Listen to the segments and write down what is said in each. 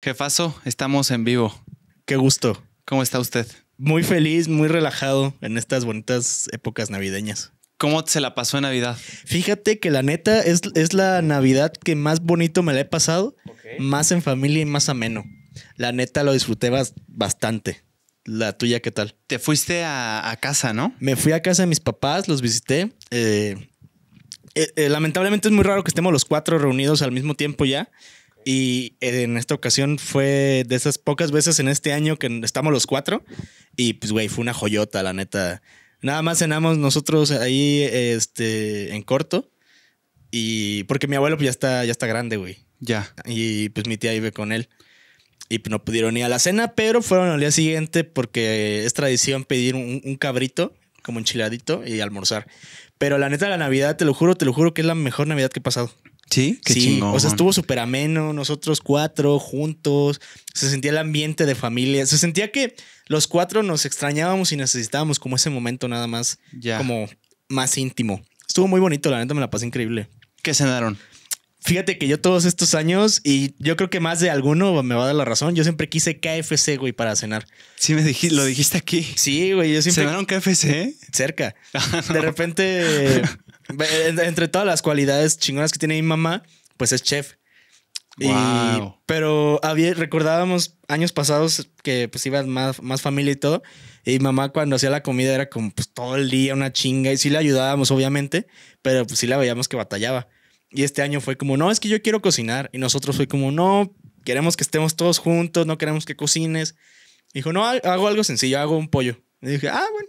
Jefazo, estamos en vivo. Qué gusto. ¿Cómo está usted? Muy feliz, muy relajado en estas bonitas épocas navideñas. ¿Cómo se la pasó en Navidad? Fíjate que la neta es, la Navidad que más bonito me la he pasado, más en familia y más ameno. La neta lo disfruté bastante. La tuya, ¿qué tal? Te fuiste a, casa, ¿no? Me fui a casa de mis papás, los visité. Eh, eh, eh, lamentablemente es muy raro que estemos los cuatro reunidos al mismo tiempo ya. Y en esta ocasión fue de esas pocas veces en este año que estamos los cuatro. Y pues, güey, fue una joyota, la neta. Nada más cenamos nosotros ahí este, en corto. Y porque mi abuelo pues, ya está, ya está grande, güey. Ya. Y pues mi tía vive con él. Y pues, no pudieron ir a la cena, pero fueron al día siguiente porque es tradición pedir un, cabrito, como enchiladito, y almorzar. Pero la neta, la Navidad, te lo juro, te lo juro que es la mejor Navidad que he pasado. Sí, qué sí, O sea, estuvo súper ameno, nosotros cuatro juntos, se sentía el ambiente de familia, se sentía que los cuatro nos extrañábamos y necesitábamos como ese momento nada más, ya. como más íntimo. Estuvo muy bonito, la neta me la pasé increíble. ¿Qué cenaron? Fíjate que yo todos estos años, y yo creo que más de alguno me va a dar la razón, yo siempre quise KFC, güey, para cenar. Sí, me dijiste, lo dijiste aquí. Sí, güey, yo siempre... ¿Cenaron KFC? Cerca. De repente... Entre todas las cualidades chingonas que tiene mi mamá, pues es chef. Y, pero había, recordábamos años pasados que pues iba más, más familia y todo. Y mamá cuando hacía la comida era como pues todo el día una chinga. Y sí le ayudábamos obviamente, pero pues sí la veíamos que batallaba. Y este año fue como, no, es que yo quiero cocinar. Y nosotros fue como, no, queremos que estemos todos juntos, no queremos que cocines. dijo, no, hago algo sencillo, hago un pollo. Y dije, ah, bueno.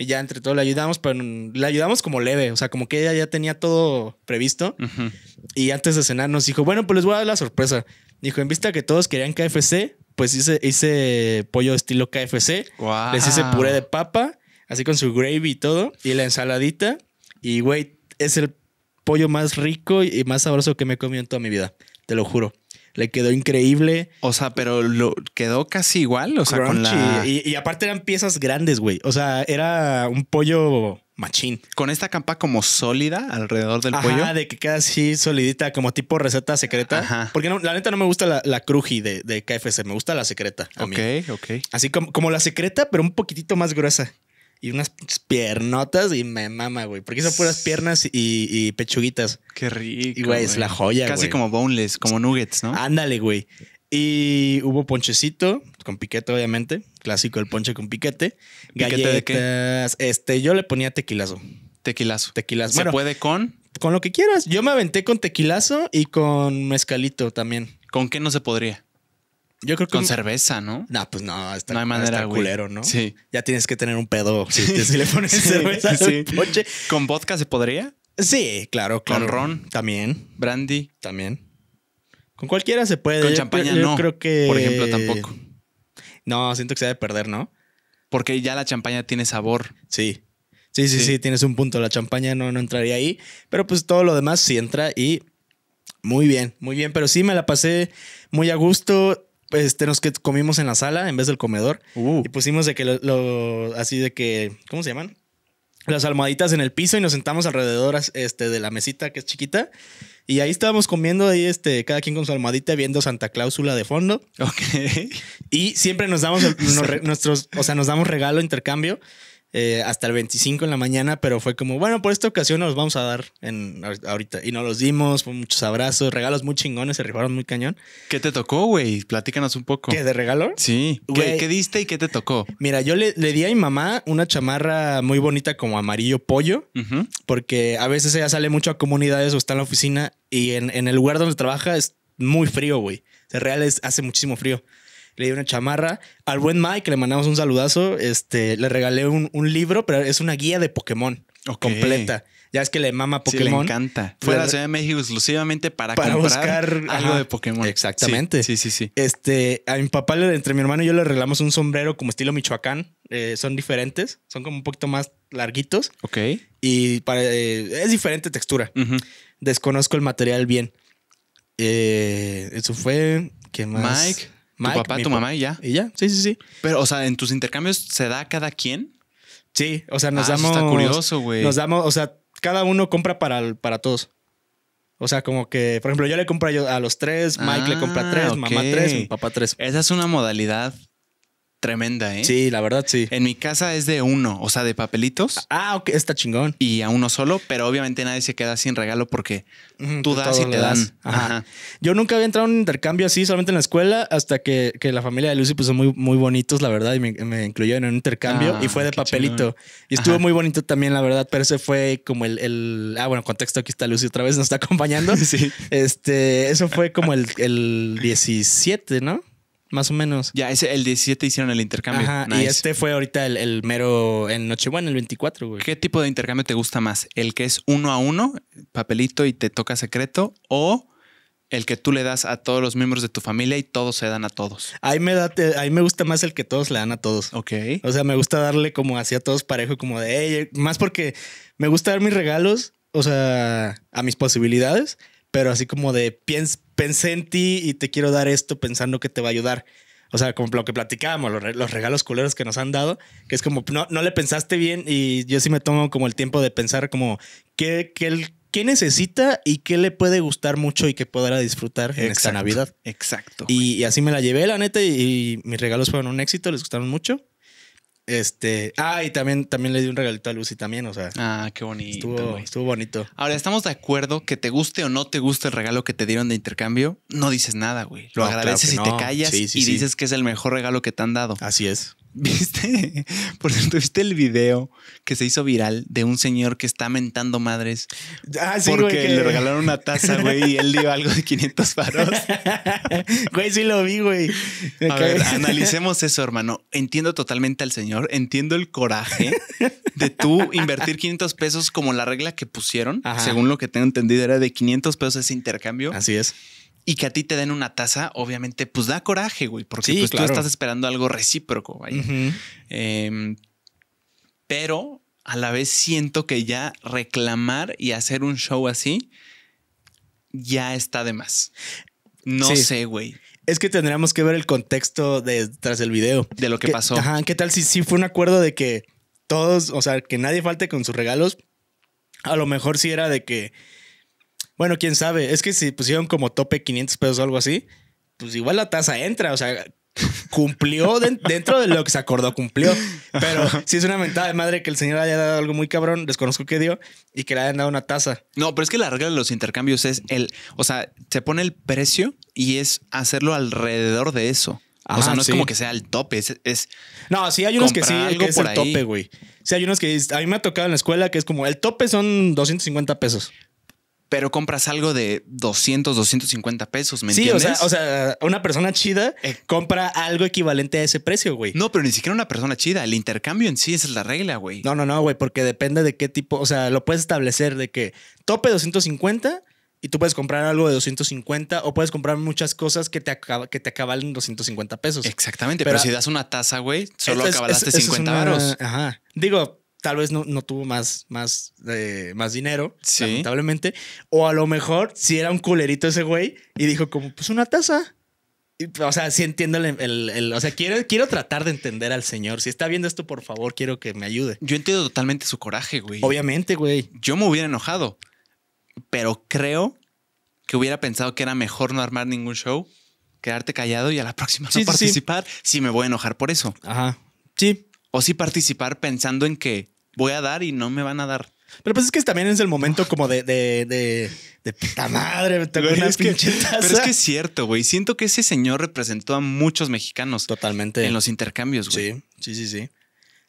Y ya entre todos le ayudamos, pero le ayudamos como leve, o sea, como que ella ya tenía todo previsto. Y antes de cenar nos dijo, bueno, pues les voy a dar la sorpresa. Dijo, en vista que todos querían KFC, pues hice, hice pollo estilo KFC. Les hice puré de papa, así con su gravy y todo, y la ensaladita. Y, güey, es el pollo más rico y más sabroso que me he comido en toda mi vida, te lo juro. Le quedó increíble. O sea, pero quedó casi igual. O sea, con Y, aparte eran piezas grandes, güey. O sea, era un pollo machín. Con esta campa como sólida alrededor del pollo. de que queda así solidita, como tipo receta secreta. Porque la neta no me gusta la, cruji de, KFC, me gusta la secreta. ok, ok. Así como, como la secreta, pero un poquitito más gruesa y unas piernotas y me mama, güey. Porque son puras piernas y, pechuguitas. Qué rico. Y, güey, es la joya, Casi como boneless, como nuggets, ¿no? Ándale, güey. Y hubo ponchecito con piquete, obviamente. Clásico el ponche con piquete. ¿Piquete De qué? Este, yo le ponía tequilazo. Tequilazo. Tequilazo. ¿Se puede con? Con lo que quieras. Yo me aventé con tequilazo y con mezcalito también. ¿Con qué no se podría? Yo creo que con cerveza, ¿no? No, pues no, está, no hay manera, está culero, ¿no? Sí. Ya tienes que tener un pedo si, le pones cerveza sí. ¿Con vodka se podría? Sí, claro, claro. Con ron. También. Brandy. También. Con cualquiera se puede. Con champaña yo no. creo que. Por ejemplo, tampoco. No, siento que se debe perder, ¿no? Porque ya la champaña tiene sabor. Sí. Sí, sí, sí, tienes un punto. La champaña no, no entraría ahí, pero pues todo lo demás sí entra y muy bien, muy bien. Pero sí me la pasé muy a gusto este, nos que comimos en la sala en vez del comedor. Uh. Y pusimos de que lo, así de que, ¿cómo se llaman? Las almohaditas en el piso y nos sentamos alrededor este, de la mesita que es chiquita. Y ahí estábamos comiendo ahí, este, cada quien con su almohadita viendo Santa Cláusula de fondo. Okay. Y siempre nos damos nuestros, o sea, nos damos regalo, intercambio. Eh, hasta el 25 en la mañana, pero fue como, bueno, por esta ocasión nos vamos a dar en, ahorita. Y nos los dimos, muchos abrazos, regalos muy chingones, se rifaron muy cañón. ¿Qué te tocó, güey? Platícanos un poco. ¿Qué, de regalo? Sí. ¿Qué, ¿Qué, diste y qué te tocó? Mira, yo le, di a mi mamá una chamarra muy bonita como amarillo pollo, porque a veces ella sale mucho a comunidades o está en la oficina y en, el lugar donde trabaja es muy frío, güey. En reales hace muchísimo frío le di una chamarra. Al buen Mike le mandamos un saludazo. Este, le regalé un, libro, pero es una guía de Pokémon completa. Ya es que le mama Pokémon. Sí, le encanta. Fue a la Ciudad de México exclusivamente para, buscar algo de Pokémon. Exactamente. Sí, sí, sí. Este, a mi papá, entre mi hermano y yo le regalamos un sombrero como estilo Michoacán. Eh, son diferentes, son como un poquito más larguitos. Ok. Y eh, es diferente textura. Desconozco el material bien. Eh, eso fue. ¿Qué más? Mike tu papá, tu mamá y ya. Y ya, sí, sí, sí. Pero, o sea, en tus intercambios se da cada quien. Sí, o sea, nos damos. Ah, eso está curioso, güey. Nos damos, o sea, cada uno compra para, para todos. O sea, como que, por ejemplo, yo le compro a los tres, Mike le compra ah, tres, mamá tres, mi papá tres. Esa es una modalidad tremenda, ¿eh? Sí, la verdad, sí. En mi casa es de uno, o sea, de papelitos. Ah, ok, está chingón. Y a uno solo, pero obviamente nadie se queda sin regalo porque tú das y te Das. Ajá. Yo nunca había entrado en un intercambio así, solamente en la escuela, hasta que, la familia de Lucy puso pues, muy, muy bonitos, la verdad, y me, incluyó en un intercambio ah, y fue de papelito. Y estuvo muy bonito también, la verdad, pero ese fue como el, Ah, bueno, contexto, aquí está Lucy otra vez, nos está acompañando. sí. Este, eso fue como el, el 17, ¿no? más o menos. Ya, ese, el 17 hicieron el intercambio. y este fue ahorita el, mero en Nochebuena, el 24, güey. ¿Qué tipo de intercambio te gusta más? ¿El que es uno a uno, papelito y te toca secreto? ¿O el que tú le das a todos los miembros de tu familia y todos se dan a todos? Ahí me, da, ahí me gusta más el que todos le dan a todos. Ok. O sea, me gusta darle como así a todos parejo, como de, más porque me gusta dar mis regalos, o sea, a mis posibilidades pero así como de pensé en ti y te quiero dar esto pensando que te va a ayudar. O sea, como lo que platicábamos, los, regalos culeros que nos han dado, que es como, no, no le pensaste bien y yo sí me tomo como el tiempo de pensar como, ¿qué, qué, qué necesita y qué le puede gustar mucho y que podrá disfrutar en esta Navidad? Exacto. Y, así me la llevé, la neta, y mis regalos fueron un éxito, les gustaron mucho. Este, ah, y también, también le di un regalito a Lucy también, o sea. Ah, qué bonito. Estuvo, estuvo bonito. Ahora, estamos de acuerdo que te guste o no te guste el regalo que te dieron de intercambio, no dices nada, güey. Lo agradeces y te callas y dices que es el mejor regalo que te han dado. Así es. ¿Viste? Por cierto, ¿viste el video que se hizo viral de un señor que está mentando madres? Ah, sí, porque güey, le regalaron una taza, güey, y él dio algo de 500 paros. güey, sí lo vi, güey. A ver, analicemos eso, hermano. Entiendo totalmente al señor, entiendo el coraje de tú invertir 500 pesos como la regla que pusieron, según lo que tengo entendido, era de 500 pesos ese intercambio. Así es y que a ti te den una taza, obviamente, pues da coraje, güey, porque pues, tú estás esperando algo recíproco, güey. Em, pero a la vez siento que ya reclamar y hacer un show así ya está de más. No sé, güey. Es que tendríamos que ver el contexto tras el video. De lo que, pasó. Ajá, ¿qué tal si sí fue un acuerdo de que todos, o sea, que nadie falte con sus regalos? A lo mejor sí era de que bueno, quién sabe. Es que si pusieron como tope 500 pesos o algo así, pues igual la tasa entra. O sea, cumplió dentro de lo que se acordó, cumplió. Pero sí es una mentada de madre que el señor haya dado algo muy cabrón, desconozco qué dio, y que le hayan dado una tasa. No, pero es que la regla de los intercambios es el, o sea, se pone el precio y es hacerlo alrededor de eso. o sea, no es como que sea el tope, es, No, sí hay unos que sí, que es por tope, güey. Sí hay unos que a mí me ha tocado en la escuela que es como el tope son 250 pesos pero compras algo de 200, 250 pesos, ¿me entiendes? Sí, o, sea, una persona chida eh. compra algo equivalente a ese precio, güey. No, pero ni siquiera una persona chida. El intercambio en sí es la regla, güey. No, no, no, güey, porque depende de qué tipo, o sea, lo puedes establecer de que tope 250 y tú puedes comprar algo de 250 o puedes comprar muchas cosas que te, que te acabalen 250 pesos. Exactamente, pero, si das una tasa, güey, solo acabaste 50 varos. Ajá. Digo, tal vez no, tuvo más, más, eh, más dinero, lamentablemente. O a lo mejor si era un culerito ese güey y dijo como, pues una taza. o sea, sí entiendo el, O sea, quiero, quiero tratar de entender al señor. Si está viendo esto, por favor, quiero que me ayude. Yo entiendo totalmente su coraje, güey. Obviamente, güey. Yo me hubiera enojado. Pero creo que hubiera pensado que era mejor no armar ningún show, quedarte callado y a la próxima no participar. Sí. Si me voy a enojar por eso. Ajá. Sí, o sí participar pensando en que voy a dar y no me van a dar. Pero pues es que también es el momento como de, de, de, de puta madre, tengo una Pero es que es cierto, güey. Siento que ese señor representó a muchos mexicanos. Totalmente. En los intercambios, güey. Sí, sí, sí, sí.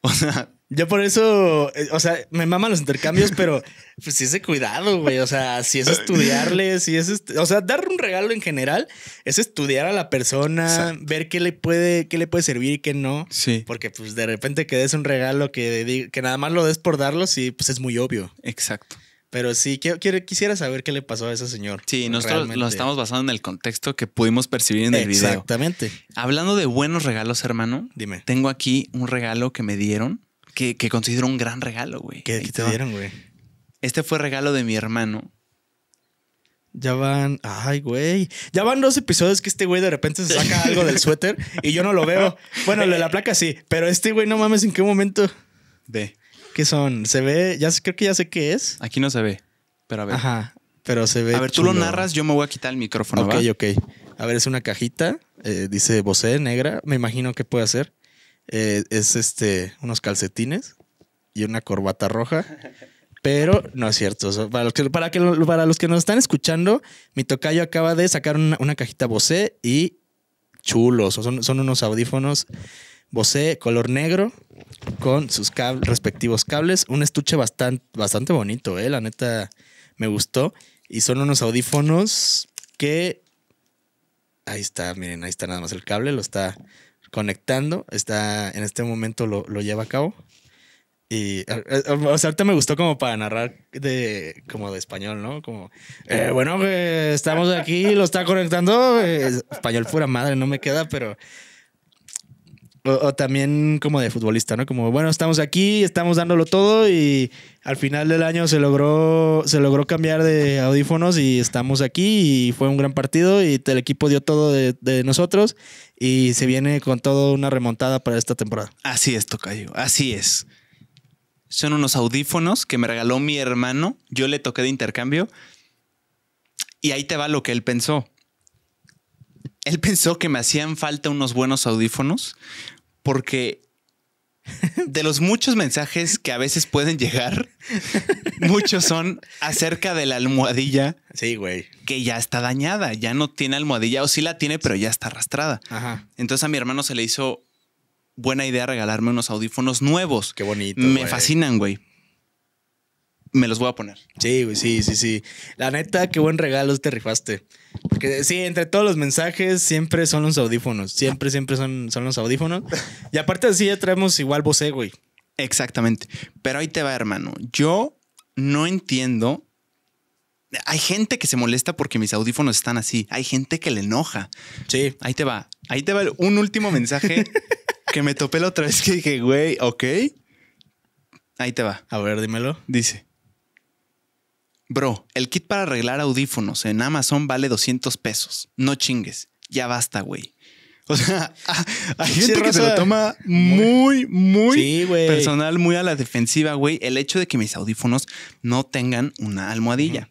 O sea, yo por eso, eh, o sea, me maman los intercambios, pero pues sí es de cuidado, güey. O sea, si es estudiarle, si es, o sea, dar un regalo en general es estudiar a la persona, ver qué le puede, qué le puede servir y qué no. Sí. Porque pues de repente que des un regalo que, que nada más lo des por darlo, sí, pues es muy obvio. Exacto. Pero sí, quisiera saber qué le pasó a ese señor. Sí, nosotros lo estamos basando en el contexto que pudimos percibir en el video. Exactamente. Hablando de buenos regalos, hermano. Dime. Tengo aquí un regalo que me dieron, que, considero un gran regalo, güey. ¿Qué, te dieron, güey? Este fue regalo de mi hermano. Ya van, ay, güey. Ya van dos episodios que este güey de repente se saca algo del suéter y yo no lo veo. Bueno, la placa sí, pero este güey no mames en qué momento. De son? Se ve, ya creo que ya sé qué es. Aquí no se ve, pero a ver. Ajá, pero se ve. A ver, tú lo narras, yo me voy a quitar el micrófono. Ok, ok. A ver, es una cajita, eh, dice Bosé negra, me imagino que puede hacer. Eh, es este, unos calcetines y una corbata roja. Pero no es cierto. Para los que, para los que nos están escuchando, mi tocayo acaba de sacar una, cajita Bose y chulos. son unos audífonos Bose color negro con sus respectivos cables. Un estuche bastante, bastante bonito, ¿eh? La neta me gustó. Y son unos audífonos que... Ahí está, miren, ahí está nada más el cable, lo está conectando. Está, en este momento lo, lleva a cabo. Y ahorita me gustó como para narrar de como de español, ¿no? Como, eh, bueno, estamos aquí, lo está conectando. Eh, español pura madre, no me queda, pero o, también como de futbolista, ¿no? Como, bueno, estamos aquí, estamos dándolo todo y al final del año se logró, se logró cambiar de audífonos y estamos aquí y fue un gran partido y el equipo dio todo de, nosotros y se viene con todo una remontada para esta temporada. Así es, Tocayo, así es. Son unos audífonos que me regaló mi hermano, yo le toqué de intercambio y ahí te va lo que él pensó él pensó que me hacían falta unos buenos audífonos porque de los muchos mensajes que a veces pueden llegar, muchos son acerca de la almohadilla. Sí, güey. Que ya está dañada, ya no tiene almohadilla, o sí la tiene, pero ya está arrastrada. Entonces a mi hermano se le hizo buena idea regalarme unos audífonos nuevos. Qué bonito. Me fascinan, güey. Me los voy a poner. Sí, güey, sí, sí, sí. La neta, qué buen regalo te rifaste. Porque sí, entre todos los mensajes siempre son los audífonos. Siempre, siempre son, son los audífonos. Y aparte así ya traemos igual voce, güey. Exactamente. Pero ahí te va, hermano. Yo no entiendo. Hay gente que se molesta porque mis audífonos están así. Hay gente que le enoja. Sí. Ahí te va. Ahí te va un último mensaje que me topé la otra vez que dije, güey, ok. Ahí te va. A ver, dímelo. Dice. Bro, el kit para arreglar audífonos en Amazon vale 200 pesos. No chingues. Ya basta, güey. O sea, ah, hay gente que se lo toma muy, muy personal, muy a la defensiva, güey. El hecho de que mis audífonos no tengan una almohadilla.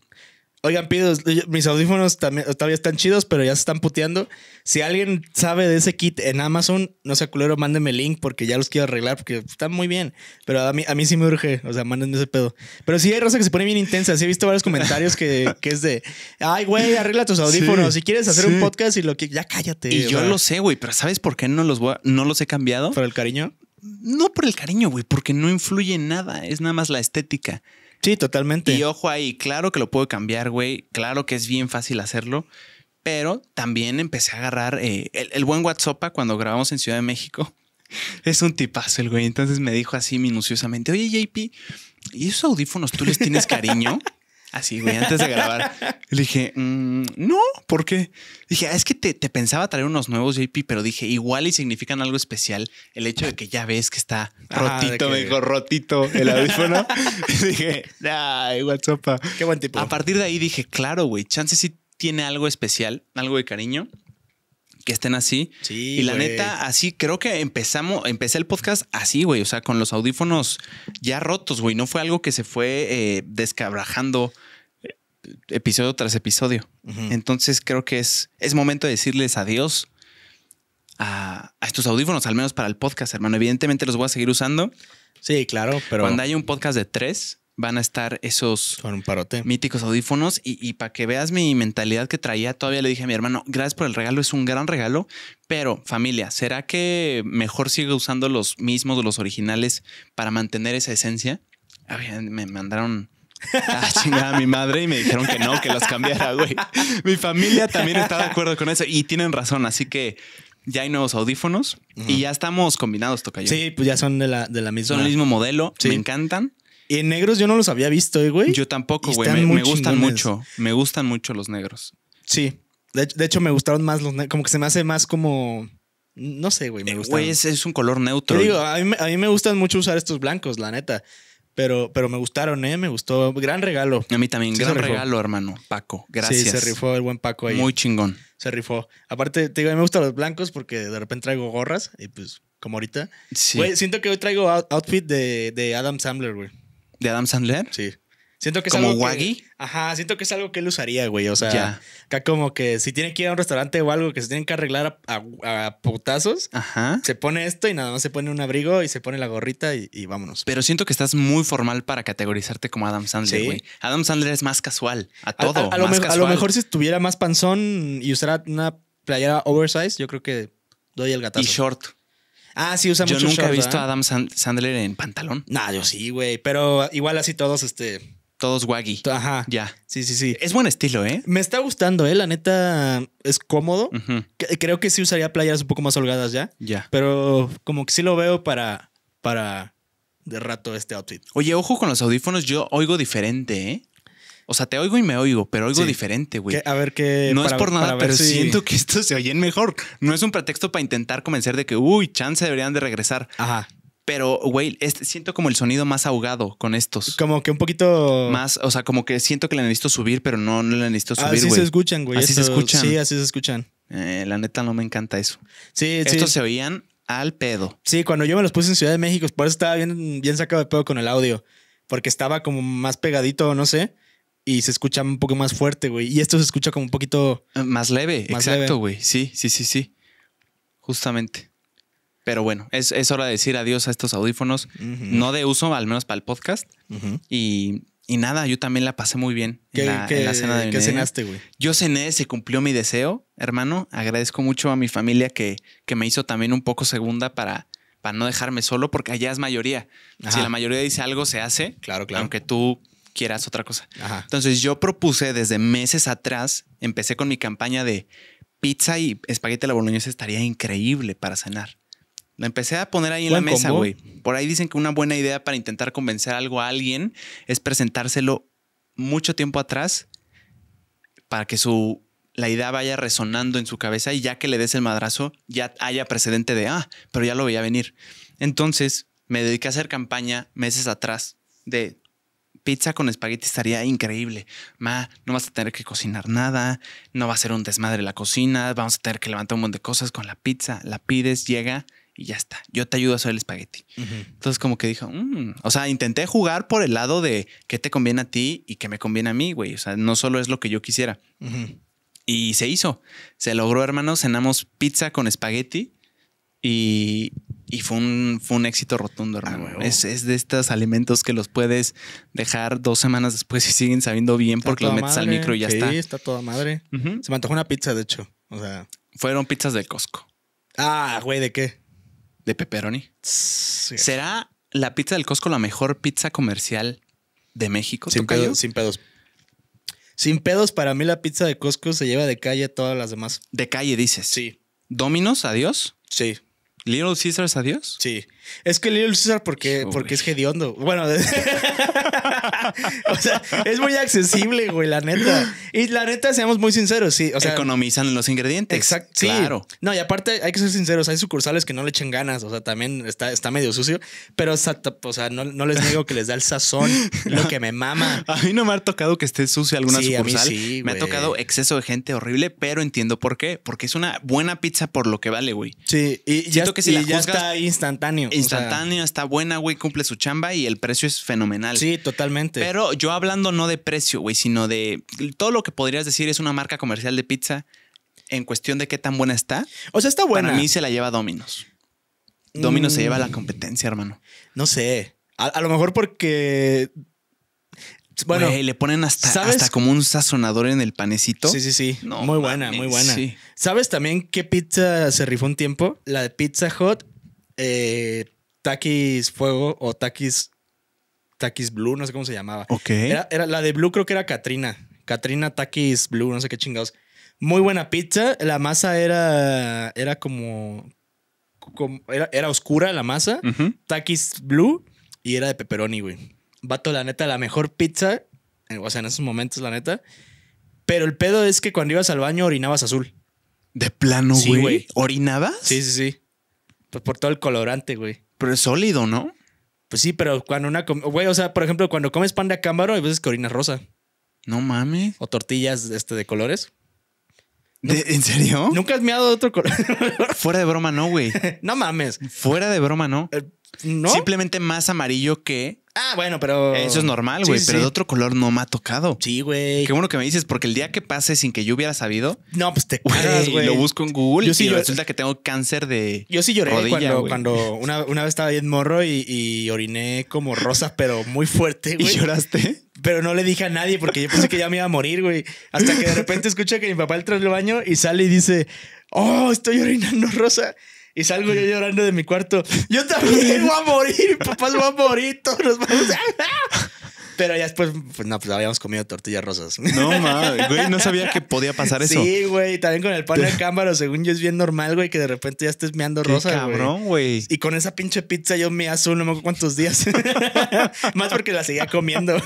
Oigan, pido mis audífonos también, todavía están chidos, pero ya se están puteando. Si alguien sabe de ese kit en Amazon, no sea culero, mándeme link porque ya los quiero arreglar porque están muy bien. Pero a mí, a mí sí me urge, o sea, mándenme ese pedo. Pero sí hay raza que se pone bien intensa. Sí he visto varios comentarios que, es de, ay, güey, arregla tus audífonos. si quieres hacer un podcast y lo que, ya cállate. Y yo lo sé, güey, pero ¿sabes por qué no los, voy no los he cambiado? ¿Por el cariño? No por el cariño, güey, porque no influye en nada, es nada más la estética. Sí, totalmente. Y ojo ahí, claro que lo puedo cambiar, güey. Claro que es bien fácil hacerlo. Pero también empecé a agarrar eh, el, el, buen WhatsApp cuando grabamos en Ciudad de México. Es un tipazo el güey. Entonces me dijo así minuciosamente, oye JP, ¿y esos audífonos tú les tienes cariño? Así, güey, antes de grabar. Le dije, mm, no, ¿por qué? Dije, ah, es que te, pensaba traer unos nuevos JP, pero dije, igual y significan algo especial el hecho de que ya ves que está ah, rotito, me dijo, rotito el audífono. dije, ay, ah, WhatsApp. Qué buen tipo. A partir de ahí dije, claro, güey, chance sí tiene algo especial, algo de cariño que estén así. y la neta, así creo que empezamos, empecé el podcast así, güey, o sea, con los audífonos ya rotos, güey. No fue algo que se fue eh, descabrajando eh, episodio tras episodio. Entonces creo que es, es momento de decirles adiós a, a, estos audífonos, al menos para el podcast, hermano. Evidentemente los voy a seguir usando. Sí, claro, pero. Cuando haya un podcast de tres, van a estar esos míticos audífonos. Y, y para que veas mi mentalidad que traía, todavía le dije a mi hermano, gracias por el regalo, es un gran regalo. Pero familia, ¿será que mejor sigo usando los mismos, los originales, para mantener esa esencia? me mandaron... a chingada, mi madre y me dijeron que no, que los cambiara, güey. Mi familia también está de acuerdo con eso y tienen razón, así que ya hay nuevos audífonos y ya estamos combinados, toca Sí, pues ya son de la, de la misma. Son el mismo modelo, me encantan. Y en negros yo no los había visto, eh, güey. Yo tampoco, güey. Me, me, gustan mucho. Me gustan mucho los negros. Sí. De, hecho, me gustaron más los negros. Como que se me hace más como. No sé, güey. Me eh, gusta. es, un color neutro. digo, a mí, a mí me gustan mucho usar estos blancos, la neta. Pero, pero me gustaron, ¿eh? Me gustó. Gran regalo. A mí también. gran regalo, hermano. Paco, gracias. Sí, se rifó el buen Paco ahí. Muy chingón. Se rifó. Aparte, te digo, a mí me gustan los blancos porque de repente traigo gorras y pues, como ahorita. Sí. siento que hoy traigo outfit de, de Adam Sandler, güey. ¿De Adam Sandler? Sí. Siento que es ¿Como algo Waggy? ajá, siento que es algo que él usaría, güey. O sea, acá como que si tiene que ir a un restaurante o algo que se tienen que arreglar a, a, putazos, ajá. se pone esto y nada más se pone un abrigo y se pone la gorrita y, vámonos. Pero siento que estás muy formal para categorizarte como Adam Sandler, güey. Adam Sandler es más casual, a todo. A, lo, mejor si estuviera más panzón y usara una playera oversize, yo creo que doy el gatazo. Y short. Ah, sí, usa mucho Yo nunca he visto a Adam Sandler en pantalón. No, yo sí, güey. Pero igual así todos, este. Todos waggy. Ajá. Ya. Sí, sí, sí. Es buen estilo, ¿eh? Me está gustando, ¿eh? La neta es cómodo. Creo que sí usaría playas un poco más holgadas ya. Ya. Pero como que sí lo veo para. para de rato este outfit. Oye, ojo con los audífonos, yo oigo diferente, ¿eh? O sea, te oigo y me oigo, pero oigo diferente, güey. A ver qué. No es por nada, pero siento que estos se oyen mejor. No es un pretexto para intentar convencer de que, uy, chance deberían de regresar. Ajá. Pero, güey, siento como el sonido más ahogado con estos. Como que un poquito. Más, o sea, como que siento que le necesito subir, pero no, no le necesito subir. Así se escuchan, güey. Así se escuchan. Sí, así se escuchan. Eh, la neta no me encanta eso. Sí, sí. Estos se oían al pedo. Sí, cuando yo me los puse en Ciudad de México, por eso estaba bien, bien sacado de pedo con el audio. Porque estaba como más pegadito, no sé y se escucha un poco más fuerte, güey. Y esto se escucha como un poquito... Eh, más leve, exacto, güey. Sí, sí, sí, sí. Justamente. Pero bueno, es, hora de decir adiós a estos audífonos. No de uso, al menos para el podcast. Y nada, yo también la pasé muy bien en, la, cena de ¿Qué cenaste, güey? Yo cené, se cumplió mi deseo, hermano. Agradezco mucho a mi familia que, me hizo también un poco segunda para, para no dejarme solo, porque allá es mayoría. Si la mayoría dice algo, se hace. Claro, claro. Aunque tú quieras otra cosa. Entonces yo propuse desde meses atrás, empecé con mi campaña de pizza y espagueti a la boloñesa estaría increíble para cenar. Lo empecé a poner ahí en la mesa, güey. Por ahí dicen que una buena idea para intentar convencer algo a alguien es presentárselo mucho tiempo atrás para que su la idea vaya resonando en su cabeza y ya que le des el madrazo, ya haya precedente de, ah, pero ya lo veía venir. Entonces, me dediqué a hacer campaña meses atrás de pizza con espagueti estaría increíble. Ma, no vas a tener que cocinar nada, no va a ser un desmadre la cocina, vamos a tener que levantar un montón de cosas con la pizza, la pides, llega y ya está. Yo te ayudo a hacer el espagueti. Entonces, como que dijo, mm", o sea, intenté jugar por el lado de qué te conviene a ti y qué me conviene a mí, güey. O sea, no solo es lo que yo quisiera. Y se hizo. Se logró, hermano. Cenamos pizza con espagueti y, y fue un, fue un éxito rotundo, hermano. es, de estos alimentos que los puedes dejar dos semanas después y siguen sabiendo bien porque los metes al micro y ya está. Sí, está toda madre. Se me antojó una pizza, de hecho. O sea. Fueron pizzas de Costco. Ah, güey, ¿de qué? De pepperoni. ¿Será la pizza del Costco la mejor pizza comercial de México? Sin, pedos. Sin pedos, para mí la pizza de Costco se lleva de calle a todas las demás. De calle, dices. Sí. ¿Dominos? Adiós. Sí. ¿Little Caesars adiós? Sí. Es que Little César porque, porque es hediondo. Bueno, o sea, es muy accesible, güey, la neta. Y la neta, seamos muy sinceros, sí. O sea, Economizan los ingredientes. Exacto. Claro. No, y aparte, hay que ser sinceros, hay sucursales que no le echen ganas. O sea, también está, está medio sucio. Pero, o sea, no, les digo que les da el sazón, lo que me mama. A mí no me ha tocado que esté sucio alguna sucursal. sí, me ha tocado exceso de gente horrible, pero entiendo por qué. Porque es una buena pizza por lo que vale, güey. Sí, y ya, que si ya está instantáneo instantáneo, está buena, güey, cumple su chamba y el precio es fenomenal. Sí, totalmente. Pero yo hablando no de precio, güey, sino de todo lo que podrías decir es una marca comercial de pizza en cuestión de qué tan buena está. O sea, está buena. Para mí se la lleva Domino's. Domino's se lleva la mm. competencia, hermano. No sé. a, lo mejor porque bueno, le ponen hasta, como un sazonador en el panecito. Sí, sí, sí. muy buena, muy buena. ¿Sabes también qué pizza se rifó un tiempo? La de Pizza Hut eh, Takis Fuego o Takis, Takis Blue, no sé cómo se llamaba. Ok. Era, la de Blue creo que era Katrina. Katrina Takis Blue, no sé qué chingados. Muy buena pizza. La masa era, era como... era, oscura la masa. Takis Blue y era de pepperoni, güey. Vato, la neta, la mejor pizza. Eh, o sea, en esos momentos, la neta. Pero el pedo es que cuando ibas al baño orinabas azul. ¿De plano, güey? ¿Orinabas? Sí, sí, sí. Pues por todo el colorante, güey. Pero es sólido, ¿no? Pues sí, pero cuando una. Güey, o sea, por ejemplo, cuando comes pan de acámbaro, hay veces que rosa. No mames. O tortillas este, de colores. ¿En serio? Nunca has meado otro color. Fuera de broma, no, güey. no mames. Fuera de broma, no. Eh, no. Simplemente más amarillo que Ah, bueno, pero. Eso es normal, güey. pero de otro color no me ha tocado. Sí, güey. Qué bueno que me dices, porque el día que pase sin que yo hubiera sabido. No, pues te cuidas, güey. Lo busco en Google y resulta que tengo cáncer de. Yo sí lloré cuando, una, vez estaba ahí en morro y, oriné como rosa, pero muy fuerte, güey. ¿Y lloraste? Pero no le dije a nadie porque yo pensé que ya me iba a morir, güey. Hasta que de repente escucha que mi papá entra al baño y sale y dice: Oh, estoy orinando rosa. Y salgo yo llorando de mi cuarto. Yo también voy a morir, papás va a morir, nos vamos Pero ya después, pues no, pues habíamos comido tortillas rosas. No, madre, güey, no sabía que podía pasar eso. Sí, güey, también con el pan de cámara, según yo es bien normal, güey, que de repente ya estés meando rosa. cabrón, güey. Y con esa pinche pizza yo me azul, no me acuerdo cuántos días. Más porque la seguía comiendo.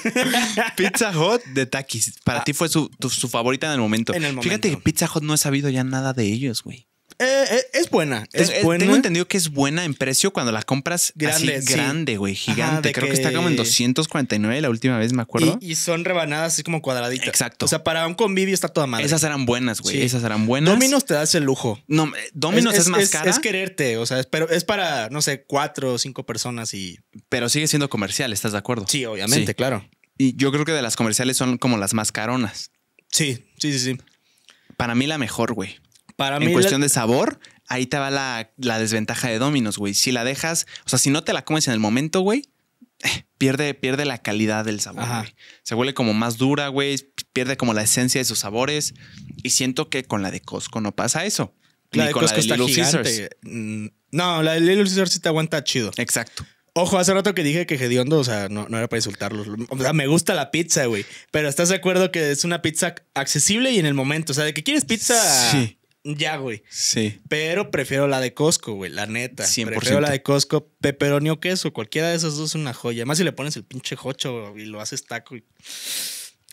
pizza Hot de Takis. Para ah. ti fue su, su favorita en el momento. En el momento. Fíjate que Pizza Hot no he sabido ya nada de ellos, güey. Eh, eh, es buena, es, eh, buena. Tengo entendido que es buena en precio cuando la compras grande, así, grande, güey, gigante. Creo que... está como en 249 la última vez, me acuerdo. Y, son rebanadas así como cuadraditas. Exacto. O sea, para un convivio está toda madre. Esas eran buenas, güey. Esas eran buenas. Dominos te das el lujo. No, Dominos es, más cara. Es quererte, o sea, pero es para, no sé, cuatro o cinco personas y. Pero sigue siendo comercial, ¿estás de acuerdo? Sí, obviamente, claro. Y yo creo que de las comerciales son como las más caronas. Sí, sí, sí, sí. Para mí la mejor, güey. Para en cuestión de sabor, ahí te va la, desventaja de Dominos, güey. Si la dejas, o sea, si no te la comes en el momento, güey, eh, pierde, pierde la calidad del sabor. Se huele como más dura, güey, pierde como la esencia de sus sabores. Y siento que con la de Costco no pasa eso. La de Costco está mm, No, la de Little Caesars sí te aguanta chido. Exacto. Ojo, hace rato que dije que Gediondo, o sea, no, no era para insultarlos. O sea, me gusta la pizza, güey. Pero ¿estás de acuerdo que es una pizza accesible y en el momento? O sea, de que quieres pizza... Sí ya, güey. Sí. Pero prefiero la de Costco, güey, la neta. Siempre. Prefiero la de Costco, pepperoni o queso. Cualquiera de esas dos es una joya. Además, si le pones el pinche jocho y lo haces taco y...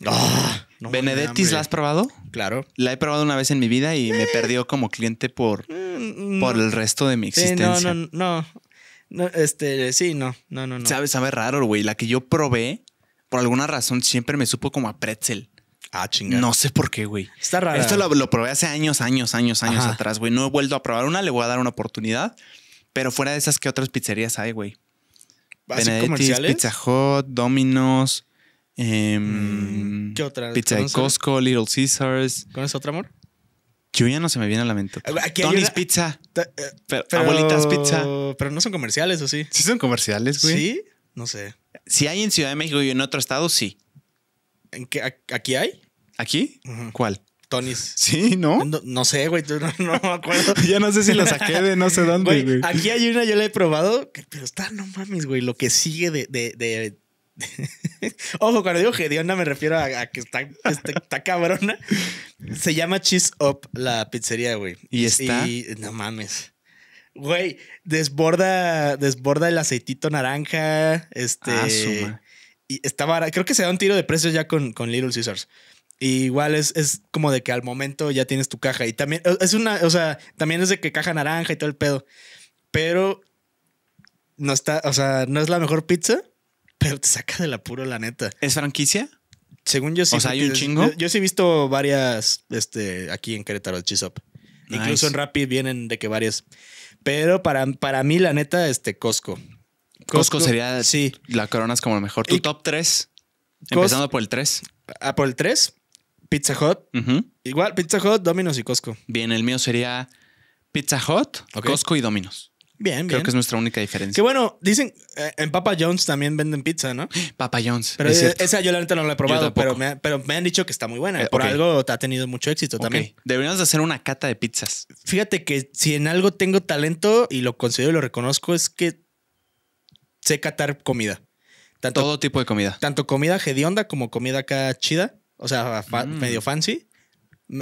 Ah, ¿Benedettis la has probado? Claro. La he probado una vez en mi vida y me eh. perdió como cliente por, mm, por el resto de mi existencia. no, no, no, Este, sí, no, no, no, no. Sabe, sabe raro, güey. La que yo probé, por alguna razón, siempre me supo como a pretzel. Ah, no sé por qué, güey. Está raro. Esto lo, probé hace años, años, años, años atrás, güey. No he vuelto a probar una, le voy a dar una oportunidad. Pero fuera de esas, ¿qué otras pizzerías hay, güey? Benedetti's, Pizza Hut, Domino's. Em, mm, ¿Qué otras? Pizza de Costco, Little Caesars. ¿Con esa otra, amor? Yo ya no se me viene a la mente. Tony's Pizza. Eh, Abuelitas Pizza. Pero no son comerciales, ¿o sí? Sí son comerciales, güey. ¿Sí? No sé. Si hay en Ciudad de México y en otro estado, sí. ¿En qué, ¿Aquí hay? ¿Aquí? ¿Cuál? Tony's. Sí, ¿no? No, sé, güey, no, no, me acuerdo. ya no sé si la saqué de no sé dónde, güey, Aquí hay una, yo la he probado, pero está, no mames, güey, lo que sigue de... de, Ojo, cuando digo hedionda me refiero a, que este, está, cabrona. Se llama Cheese Up la pizzería, güey. ¿Y está? no mames. Güey, desborda, desborda el aceitito naranja, este... Ah, y estaba, creo que se da un tiro de precios ya con, con Little Scissors. igual es, es, como de que al momento ya tienes tu caja. Y también eh, es una, o sea, también es de que caja naranja y todo el pedo. Pero no está, o sea, no es la mejor pizza, pero te saca del apuro, la neta. ¿Es franquicia? Según yo sí. O sea, hay un chingo. Yo, sí he visto varias este, aquí en Querétaro, Chisop. Incluso en Rapid vienen de que varias. Pero para, para mí, la neta, este Costco. Costco, sería sí. la Corona es como lo mejor. ¿Tu top 3? Empezando por el 3. Ah, por el 3. Pizza Hot, Igual, Pizza Hot, Domino's y Costco. Bien, el mío sería Pizza Hot, Costco y Domino's. Bien, bien. Creo que es nuestra única diferencia. Que bueno, dicen, eh, en Papa John's también venden pizza, ¿no? Papa John's. Pero e-, esa yo la neta no la he probado, pero me, pero me, han dicho que está muy buena. Eh, por algo te ha tenido mucho éxito también. Deberíamos hacer una cata de pizzas. Fíjate que si en algo tengo talento y lo considero y lo reconozco, es que sé catar comida. Tanto, Todo tipo de comida. Tanto comida hedionda como comida acá chida. O sea, mm. medio fancy.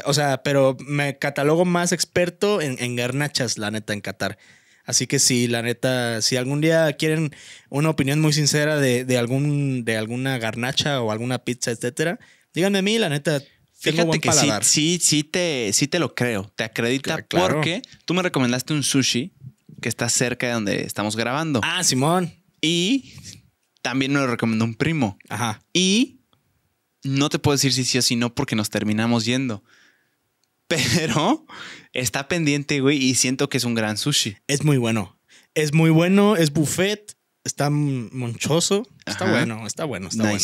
O sea, pero me catalogo más experto en, garnachas, la neta, en Qatar. Así que si la neta, si algún día quieren una opinión muy sincera de, algún, de alguna garnacha o alguna pizza, etcétera, díganme a mí, la neta. Fíjate que sí, sí, te, sí te lo creo. Te acredita claro. porque tú me recomendaste un sushi que está cerca de donde estamos grabando. Ah, Simón. Y también me lo recomendó un primo. Ajá. Y no te puedo decir si sí o si no porque nos terminamos yendo. Pero está pendiente, güey, y siento que es un gran sushi. Es muy bueno. Es muy bueno, es buffet, está monchoso. Está bueno, está bueno, está bueno.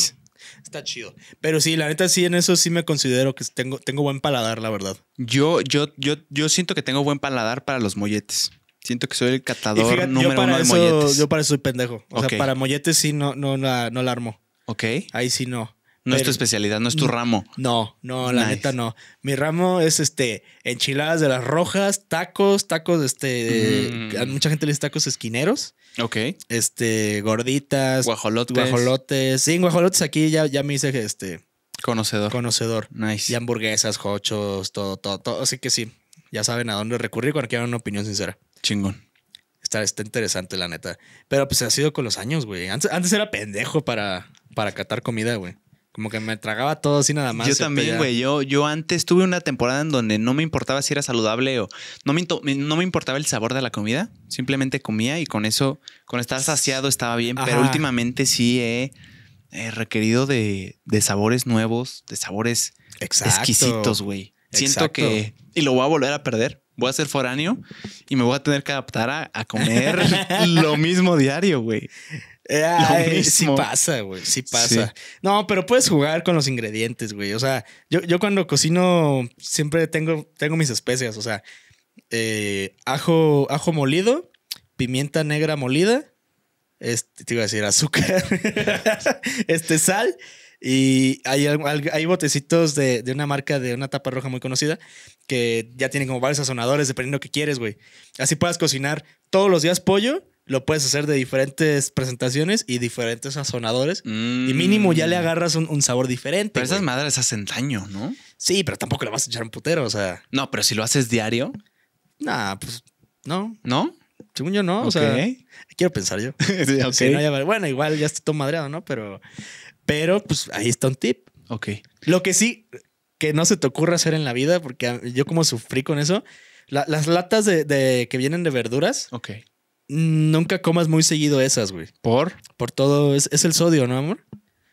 Está chido. Pero sí, la neta, sí, en eso sí me considero que tengo, tengo buen paladar, la verdad. Yo, yo, yo, yo siento que tengo buen paladar para los molletes. Siento que soy el catador número uno de molletes. Yo para eso soy pendejo. O sea, para molletes sí no, no, no, no la armo. Ok. Ahí sí no. No es tu especialidad, no es tu ramo. No, no, la neta no. Mi ramo es este enchiladas de las rojas, tacos, tacos, este. Mm. mucha gente le dice tacos esquineros. Ok. Este, gorditas. Guajolotes. Guajolotes. Sí, guajolotes aquí ya, ya me hice este. Conocedor. Conocedor. Nice. Y hamburguesas, jochos, todo, todo, todo. Así que sí, ya saben a dónde recurrir cuando quieran una opinión sincera chingón. Está, está interesante, la neta. Pero pues ha sido con los años, güey. Antes, antes era pendejo para, para catar comida, güey. Como que me tragaba todo así nada más. Yo también, güey. Yo, yo antes tuve una temporada en donde no me importaba si era saludable o no me, no me importaba el sabor de la comida. Simplemente comía y con eso, con estar saciado estaba bien. Pero últimamente sí he, requerido de, sabores nuevos, de sabores exquisitos, güey. Siento que... Y lo voy a volver a perder voy a ser foráneo y me voy a tener que adaptar a, comer lo mismo diario, güey. Ay, Sí pasa, güey, sí pasa. No, pero puedes jugar con los ingredientes, güey. O sea, yo, cuando cocino siempre tengo, tengo mis especias, o sea, eh, ajo, ajo molido, pimienta negra molida, este, te iba a decir azúcar, este sal y hay, hay botecitos de, una marca de una tapa roja muy conocida que ya tienen como varios sazonadores dependiendo que quieres, güey. Así puedas cocinar todos los días pollo, lo puedes hacer de diferentes presentaciones y diferentes sazonadores. Y mínimo ya le mm. agarras un, sabor diferente. Pero esas madres hacen daño, ¿no? Sí, pero tampoco le vas a echar un putero, o sea. No, pero si lo haces diario. Nah, pues no. ¿No? Según yo no, o sea, quiero pensar yo. bueno, igual ya está todo madreado, ¿no? Pero pero pues ahí está un tip. Ok. Lo que sí, que no se te ocurra hacer en la vida, porque yo como sufrí con eso, las latas de, que vienen de verduras. Ok. Nunca comas muy seguido esas, güey. ¿Por? Por todo, es, el sodio, ¿no, amor?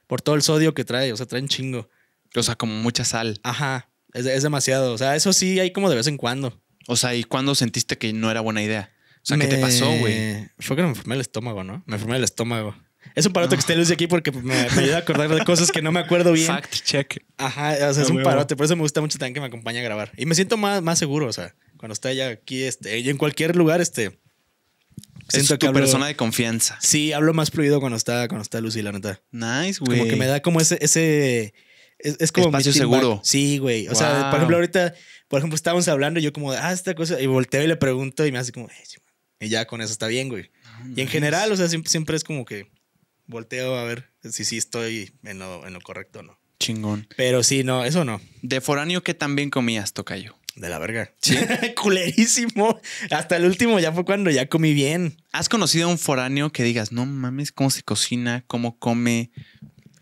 Por todo el sodio que trae, o sea, traen chingo. O sea, como mucha sal. Ajá, es, demasiado. O sea, eso sí hay como de vez en cuando. O sea, ¿y cuándo sentiste que no era buena idea? O sea, ¿qué te pasó, güey? Fue que me enfermé el estómago, ¿no? Me enfermé el estómago. Es un parote que esté Lucy aquí porque me, ayuda a acordar de cosas que no me acuerdo bien. Fact check. Ajá, o sea, ah, es un parote. Por eso me gusta mucho también que me acompañe a grabar. Y me siento más, más seguro, o sea, cuando está ella aquí, este, en cualquier lugar, este. siento tu que persona de confianza. Sí, hablo más fluido cuando está, cuando está Lucy, la neta. Nice, güey. Como que me da como ese, ese es, como espacio seguro. Sí, güey. O sea, por ejemplo, ahorita, por ejemplo, estábamos hablando y yo como, ah, esta cosa, y volteo y le pregunto y me hace como, eh, y ya con eso está bien, güey. Ah, y en general, o sea, siempre es como que volteo a ver si sí estoy en lo, correcto o no. Chingón. Pero sí, no, eso no. De foráneo que también comías, tocayo. De la verga. Culerísimo. Hasta el último ya fue cuando ya comí bien. ¿Has conocido a un foráneo que digas, no mames, cómo se cocina, cómo come,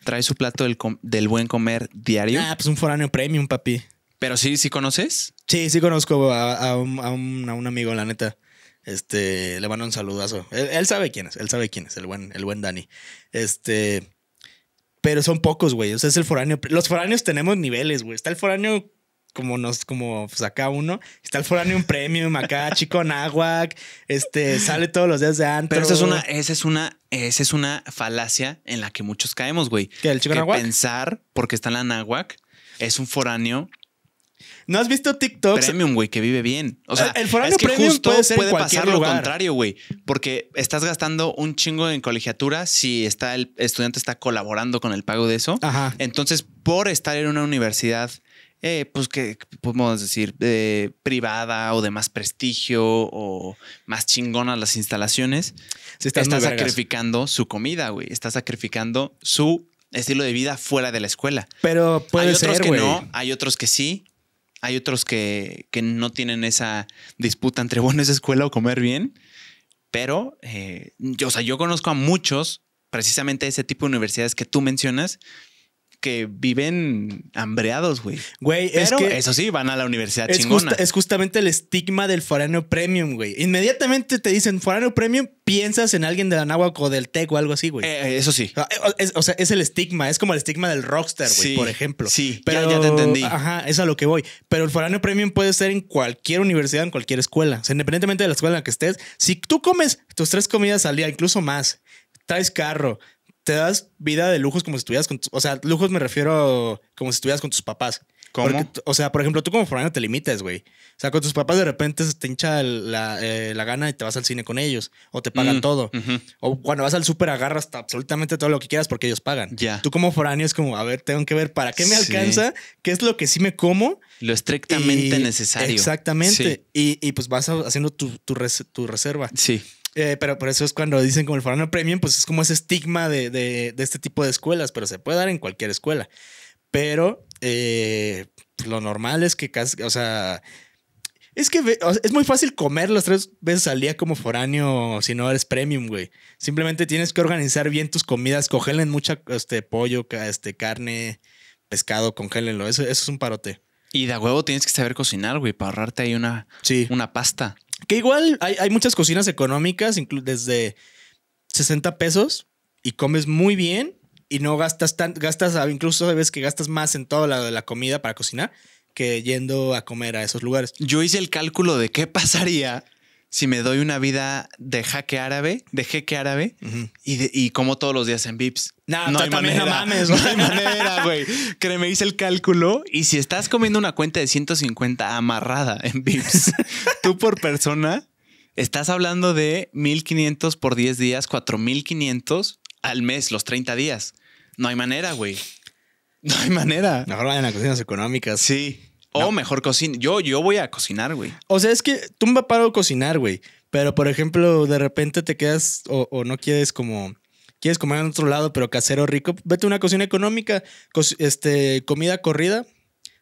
trae su plato del, buen comer diario? Ah, pues un foráneo premium, papi. Pero sí, sí conoces. Sí, sí conozco a un amigo, la neta. Este, le mando un saludazo. Él, sabe quién es, él sabe quién es, el buen, el buen Dani. Este, pero son pocos, güey. O sea, es el foráneo. Los foráneos tenemos niveles, güey. Está el foráneo como nos, como saca pues, acá uno. Está el Foráneo Premium acá, chico Nahuac. Este, sale todos los días de antes. Pero esa es una, esa es una, esa es una falacia en la que muchos caemos, güey. ¿Qué, el chico que Pensar, porque está en la Nahuac, es un foráneo ¿No has visto TikToks? Premium, güey, que vive bien. O sea, el es que justo puede, pasar lo contrario, güey. Porque estás gastando un chingo en colegiatura si está el estudiante está colaborando con el pago de eso. Entonces, por estar en una universidad, eh, pues que podemos decir, eh, privada o de más prestigio o más chingonas las instalaciones, está sacrificando su comida, güey. Está sacrificando su estilo de vida fuera de la escuela. Pero puede hay otros ser, que no, hay otros que sí. Hay otros que, no tienen esa disputa entre bueno es escuela o comer bien, pero eh, yo, o sea, yo conozco a muchos, precisamente ese tipo de universidades que tú mencionas, que viven hambreados, güey. Güey, eso sí, van a la universidad es chingona. es justamente el estigma del foráneo premium, güey. Inmediatamente te dicen foráneo premium, piensas en alguien de la náhuatl o del TEC o algo así, güey. Eh, eso sí. Ah, eh, o sea, es el estigma, es como el estigma del rockstar, güey, por ejemplo. Sí, pero ya, te entendí. Ajá, es a lo que voy. Pero el foráneo premium puede ser en cualquier universidad, en cualquier escuela. O sea, independientemente de la escuela en la que estés, si tú comes tus tres comidas al día, incluso más, traes carro, te das vida de lujos como si estuvieras con... o sea, lujos me refiero como si estuvieras con tus papás. ¿Cómo? o sea, por ejemplo, tú como foráneo te limitas, güey. O sea, con tus papás de repente se te hincha la, eh, la, gana y te vas al cine con ellos. O te pagan mm, todo. O cuando vas al súper agarras absolutamente todo lo que quieras porque ellos pagan. Ya. Tú como foráneo es como, a ver, tengo que ver para qué me alcanza, qué es lo que sí me como. Lo estrictamente necesario. Exactamente. Y, y, pues vas haciendo tu, tu, tu reserva. Sí. Eh, pero por eso es cuando dicen como el foráneo premium, pues es como ese estigma de, este tipo de escuelas, pero se puede dar en cualquier escuela. Pero eh, lo normal es que casi, o sea, es que es muy fácil comer las tres veces al día como foráneo si no eres premium, güey. Simplemente tienes que organizar bien tus comidas, congelen mucha este, pollo, este, carne, pescado, congélenlo. Eso, eso es un parote. Y de huevo tienes que saber cocinar, güey, para ahorrarte ahí una, sí. una pasta. Que igual hay, muchas cocinas económicas, desde 60 pesos, y comes muy bien y no gastas tan, gastas, incluso sabes que gastas más en toda de la comida para cocinar que yendo a comer a esos lugares. Yo hice el cálculo de qué pasaría si me doy una vida de jaque árabe, de jeque árabe, y, como todos los días en VIPs. no, hay manera. No, hay manera, güey. Créeme, hice el cálculo y si estás comiendo una cuenta de 150 amarrada en VIPs, tú por persona, estás hablando de 1500 por 10 días, 4500 al mes, los 30 días. No hay manera, güey. No hay manera. Mejor en las cuestiones económicas. Sí. O mejor cocina. Yo, yo voy a cocinar, güey. O sea, es que tumba paro cocinar, güey. Pero, por ejemplo, de repente te quedas o, no quieres como quieres comer en otro lado, pero casero rico, vete a una cocina económica, este, comida corrida,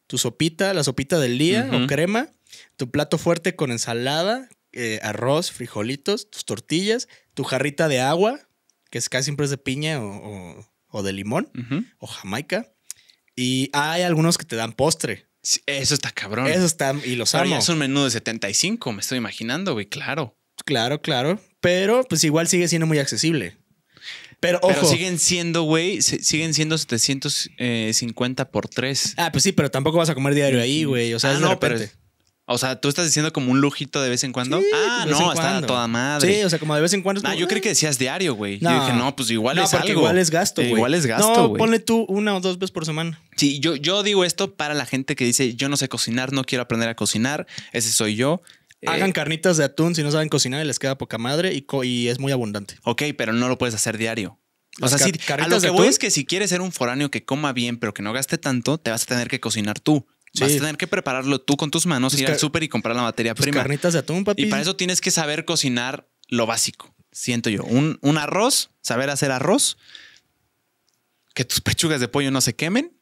tu sopita, la sopita del día o crema, tu plato fuerte con ensalada, eh, arroz, frijolitos, tus tortillas, tu jarrita de agua, que es casi siempre es de piña o, de limón o jamaica. Y hay algunos que te dan postre eso está cabrón. Eso está, y los sabemos. es un menú de 75, me estoy imaginando, güey, claro. Claro, claro. Pero pues igual sigue siendo muy accesible. Pero, siguen siendo, güey, siguen siendo 750 eh, por 3. Ah, pues sí, pero tampoco vas a comer diario mm, ahí, güey. O sea, ah, no, pero o sea, tú estás diciendo como un lujito de vez en cuando. ah, no, está toda madre. Sí, o sea, como de vez en cuando. Ah, yo creí mm". que decías diario, güey. No. pues igual es algo. Igual es gasto, güey. Igual es gasto. No, ponle tú una o dos veces por semana. Sí, yo, yo digo esto para la gente que dice, yo no sé cocinar, no quiero aprender a cocinar. Ese soy yo. Hagan eh, carnitas de atún si no saben cocinar y les queda poca madre y, es muy abundante. Ok, pero no lo puedes hacer diario. O sea, sí, a lo que voy es que si quieres ser un foráneo que coma bien, pero que no gaste tanto, te vas a tener que cocinar tú. Vas a tener que prepararlo tú con tus manos, pues ir al súper y comprar la materia pues prima. Carnitas de atún, Y para eso tienes que saber cocinar lo básico, siento yo. Un, arroz, saber hacer arroz, que tus pechugas de pollo no se quemen.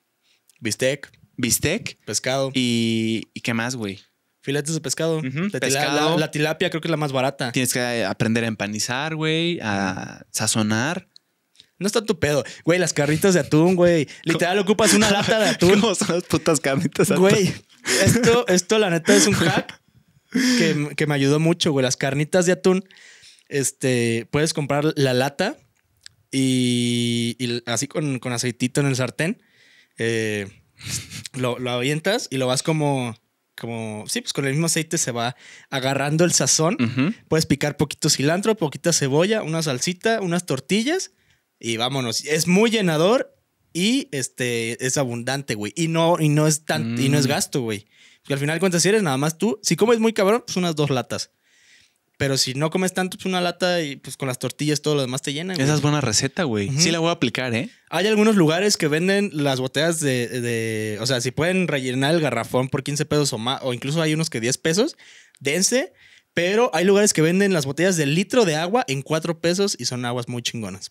Bistec. Bistec. Pescado. ¿Y, qué más, güey? Filetes de pescado. pescado. la, tilapia creo que es la más barata. Tienes que eh, aprender a empanizar, güey, a sazonar. No está tu pedo. Güey, las carnitas de atún, güey. Literal, ocupas una lata de atún. son las putas carnitas de atún? Güey, esto, la neta es un hack que, me ayudó mucho, güey. Las carnitas de atún, este, puedes comprar la lata y, así con, con, aceitito en el sartén. Eh, lo, avientas y lo vas como, como, sí, pues con el mismo aceite se va agarrando el sazón. Puedes picar poquito cilantro, poquita cebolla, una salsita, unas tortillas y vámonos. Es muy llenador y este, es abundante, güey. Y no, y no es tan, y no es mm. gasto, güey. Porque al final de cuentas, si eres nada más tú, si comes muy cabrón, pues unas dos latas. Pero si no comes tanto, pues una lata y pues con las tortillas todo lo demás te llenan. Esa es buena receta, güey. Sí la voy a aplicar, ¿eh? Hay algunos lugares que venden las botellas de, de O sea, si pueden rellenar el garrafón por 15 pesos o más, o incluso hay unos que 10 pesos, dense. Pero hay lugares que venden las botellas de litro de agua en 4 pesos y son aguas muy chingonas.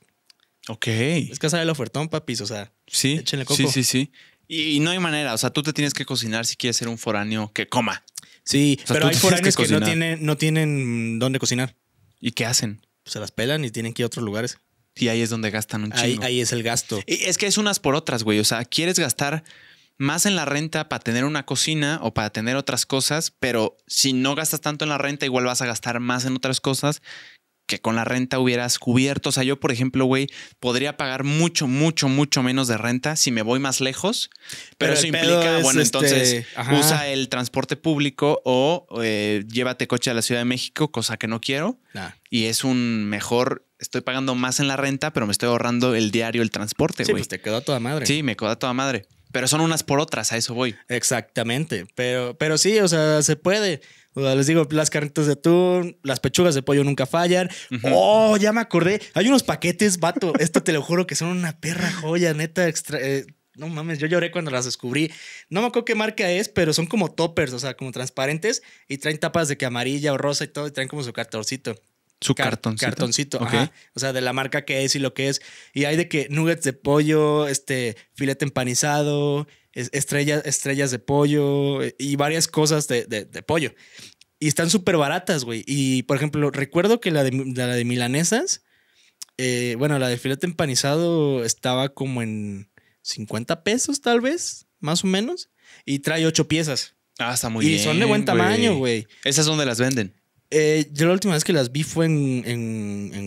Ok. Es casa el ofertón, papis. O sea, sí, échenle coco. Sí, sí, sí. Y, no hay manera. O sea, tú te tienes que cocinar si quieres ser un foráneo que coma. Sí, pero hay foráneos que, no, tienen, no tienen dónde cocinar. ¿Y qué hacen? Pues se las pelan y tienen que ir a otros lugares. Y ahí es donde gastan un chingo. Ahí, es el gasto. es que es unas por otras, güey. O sea, quieres gastar más en la renta para tener una cocina o para tener otras cosas, pero si no gastas tanto en la renta, igual vas a gastar más en otras cosas que con la renta hubieras cubierto. O sea, yo, por ejemplo, güey, podría pagar mucho, mucho, mucho menos de renta si me voy más lejos. Pero, eso implica, bueno, este, entonces usa el transporte público o eh, llévate coche a la Ciudad de México, cosa que no quiero. Y es un mejor. Estoy pagando más en la renta, pero me estoy ahorrando el diario, el transporte, güey. Sí, pues te quedó toda madre. Sí, me quedó a toda madre. Pero son unas por otras, a eso voy. Exactamente. Pero, pero sí, o sea, se puede les digo, las carnitas de atún, las pechugas de pollo nunca fallan. Oh, ya me acordé. Hay unos paquetes, vato. Esto te lo juro que son una perra joya, neta. Extra, eh, no mames, yo lloré cuando las descubrí. No me acuerdo qué marca es, pero son como toppers, o sea, como transparentes y traen tapas de que amarilla o rosa y todo, y traen como su cartoncito. Su cartoncito. Cartoncito, ajá. O sea, de la marca que es y lo que es. Y hay de que nuggets de pollo, este, filete empanizado, estrellas, estrellas de pollo eh, y varias cosas de, pollo. Y están súper baratas, güey. Y, por ejemplo, recuerdo que la de, la de milanesas, eh, bueno, la de filete empanizado estaba como en 50 pesos, tal vez, más o menos. Y trae ocho piezas. Ah, está muy bien. Y son de buen tamaño, güey. ¿Esas donde las venden? Eh, yo la última vez que las vi fue en,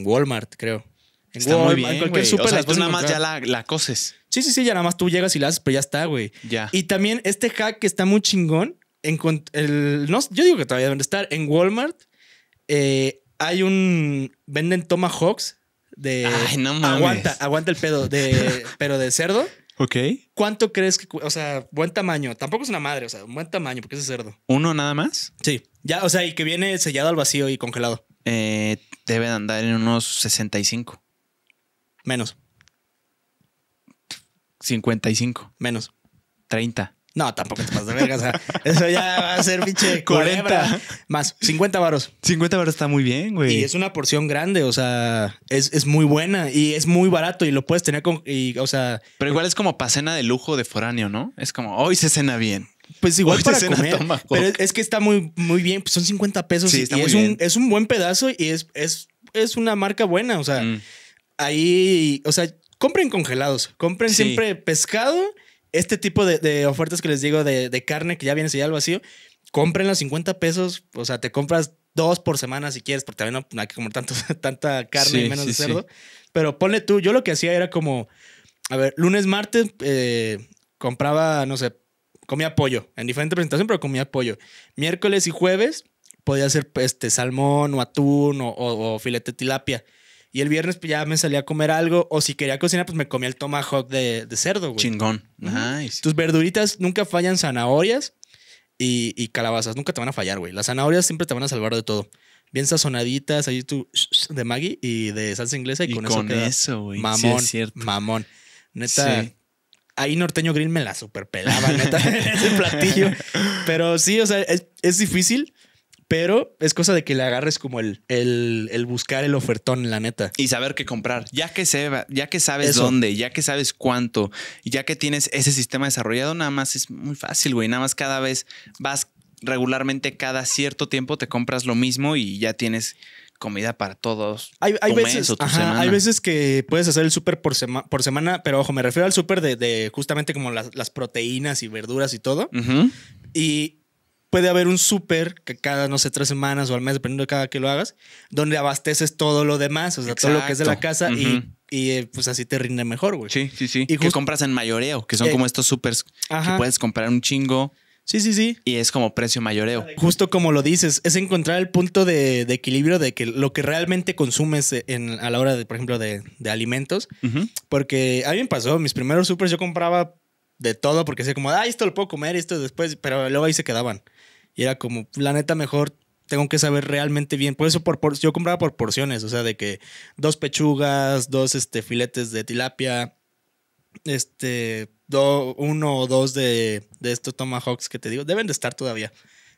Walmart, creo. está muy bien, o pues nada más ya la, la Sí, sí, sí, ya nada más tú llegas y la haces, pero ya está, güey. Ya. Y también este hack que está muy chingón, no, yo digo que todavía deben estar, en Walmart eh, hay un, venden tomahawks de... Ay, no mames. Aguanta, aguanta el pedo, de, pero de cerdo. Ok. ¿Cuánto crees que, o sea, buen tamaño? Tampoco es una madre, o sea, buen tamaño, porque es de cerdo. ¿Uno nada más? Sí. Ya, o sea, y que viene sellado al vacío y congelado. Eh, debe andar en unos 65. Menos. 55. Menos. 30. No, tampoco te pasas de verga. eso ya va a ser pinche 40. Más, 50 varos. 50 varos está muy bien, güey. Y es una porción grande, o sea, es, muy buena y es muy barato y lo puedes tener con. o sea. Pero igual es como para cena de lujo de foráneo, ¿no? Es como, hoy se cena bien. Pues igual se cena es, que está muy, muy bien, pues son 50 pesos y es, Un, es un buen pedazo y es, es, una marca buena, o sea, mm. ahí, o sea, compren congelados, compren siempre pescado. Este tipo de, ofertas que les digo de, carne que ya viene sellado al vacío, compren los 50 pesos. O sea, te compras dos por semana si quieres, porque también no hay que comer tanto, tanta carne y menos de cerdo. Pero ponle tú, yo lo que hacía era como, a ver, lunes, martes, eh, compraba, no sé, comía pollo en diferente presentación, pero comía pollo. Miércoles y jueves podía hacer este, salmón o atún o, o filete tilapia. Y el viernes pues, ya me salía a comer algo. O si quería cocinar, pues me comía el tomahawk de, cerdo, güey. Chingón. Nice. Tus verduritas nunca fallan zanahorias y, calabazas. Nunca te van a fallar, güey. Las zanahorias siempre te van a salvar de todo. Bien sazonaditas, ahí tú de Maggie y de salsa inglesa. Y, con, eso, güey. Mamón. Sí, es cierto. Mamón. Neta. Ahí Norteño Grill me la superpelaba, neta, ese platillo. Pero sí, o sea, es, es difícil pero es cosa de que le agarres como el, el, buscar el ofertón, la neta. Y saber qué comprar. Ya que, se, ya que sabes dónde, ya que sabes cuánto, ya que tienes ese sistema desarrollado, nada más es muy fácil, güey. Nada más cada vez vas regularmente cada cierto tiempo te compras lo mismo y ya tienes comida para todos. Hay, veces, hay veces que puedes hacer el súper por, por semana, pero ojo, me refiero al súper de, justamente como las, proteínas y verduras y todo. Y puede haber un súper que cada, no sé, tres semanas o al mes, dependiendo de cada que lo hagas, donde abasteces todo lo demás, o sea, todo lo que es de la casa y, eh, pues así te rinde mejor, güey. Sí, sí, sí. Y que compras en mayoreo, que son eh, como estos supers que puedes comprar un chingo. Sí, sí, sí. Y es como precio mayoreo. Justo como lo dices, es encontrar el punto de, equilibrio de que lo que realmente consumes a la hora, de, por ejemplo, de, alimentos. Porque a mí me pasó, mis primeros supers yo compraba de todo porque decía como, ah, esto lo puedo comer, esto después, pero luego ahí se quedaban. Y era como, la neta, mejor tengo que saber realmente bien. Por eso por, por, yo compraba por porciones, o sea, de que dos pechugas, dos este, filetes de tilapia, este, uno o dos de, estos tomahawks que te digo, deben de estar todavía.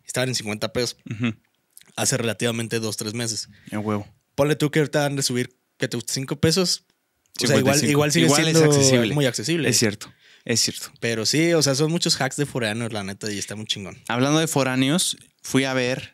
Estaban en 50 pesos. Hace relativamente dos, tres meses. En huevo. Ponle tú que ahorita han de subir, que te gusta 5 pesos. O sea, igual, igual sigue siendo accesible. muy accesible. Es cierto. Es cierto. Pero sí, o sea, son muchos hacks de foráneos, la neta, y está muy chingón. Hablando de foráneos, fui a ver.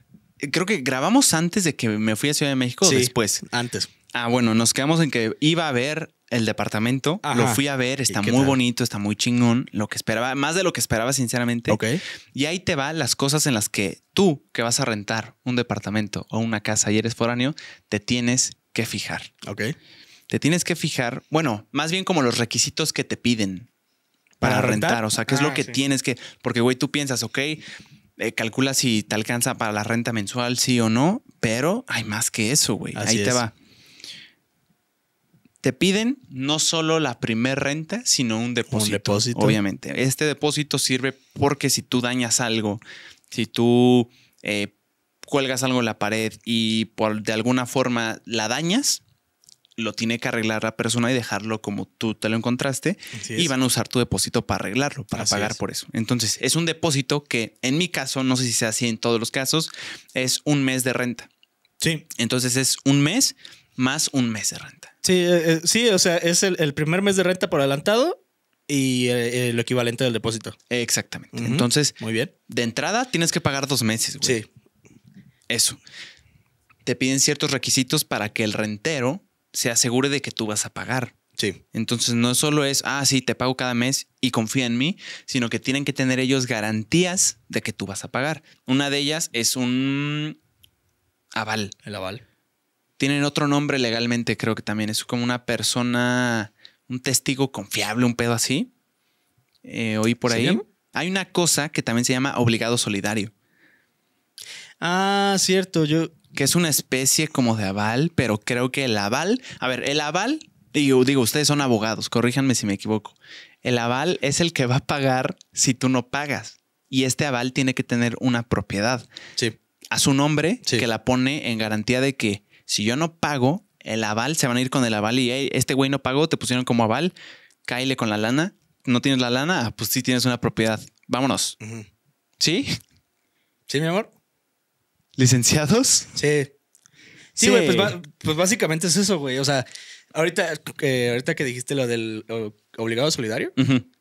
Creo que grabamos antes de que me fui a Ciudad de México o después. Antes. Ah, bueno, nos quedamos en que iba a ver el departamento. Lo fui a ver, está muy bonito, está muy chingón. Lo que esperaba, más de lo que esperaba, sinceramente. Ok. Y ahí te va las cosas en las que tú, que vas a rentar un departamento o una casa y eres foráneo, te tienes que fijar. Ok. Te tienes que fijar, bueno, más bien como los requisitos que te piden para, rentar? O sea, ¿qué es lo ah, que tienes que...? Porque, güey, tú piensas, ok, calculas eh, calcula si te alcanza para la renta mensual, sí o no, pero hay más que eso, güey. Ahí te va. Te piden no solo la primer renta, sino un depósito. Un depósito. Obviamente. Este depósito sirve porque si tú dañas algo, si tú eh, cuelgas algo en la pared y por, de alguna forma la dañas, lo tiene que arreglar la persona y dejarlo como tú te lo encontraste y van a usar tu depósito para arreglarlo, para pagar por eso. Entonces, es un depósito que en mi caso, no sé si sea así en todos los casos, es un mes de renta. Sí. Entonces es un mes más un mes de renta. Sí, eh, eh, sí, o sea, es el, primer mes de renta por adelantado y eh, el equivalente del depósito. Exactamente. Entonces, muy bien. De entrada tienes que pagar dos meses. Sí. Eso. Te piden ciertos requisitos para que el rentero se asegure de que tú vas a pagar. Sí. Entonces no solo es, ah, sí, te pago cada mes y confía en mí, sino que tienen que tener ellos garantías de que tú vas a pagar. Una de ellas es un aval. El aval. Tienen otro nombre legalmente, creo que también es como una persona, un testigo confiable, un pedo así. Eh, oí por ahí. Hay una cosa que también se llama obligado solidario. Ah, cierto, yo que es una especie como de aval, pero creo que el aval, a ver, el aval, y digo, ustedes son abogados, corríjanme si me equivoco, el aval es el que va a pagar si tú no pagas. Y este aval tiene que tener una propiedad. Sí. A su nombre, que la pone en garantía de que si yo no pago, el aval se van a ir con el aval y este güey no pagó, te pusieron como aval, cáile con la lana. No tienes la lana, ah, pues sí tienes una propiedad. Vámonos. ¿Sí? Sí, mi amor. ¿Licenciados? Sí. Sí, güey, pues, pues, básicamente es eso, güey. O sea, ahorita, eh, ahorita que dijiste lo del obligado solidario,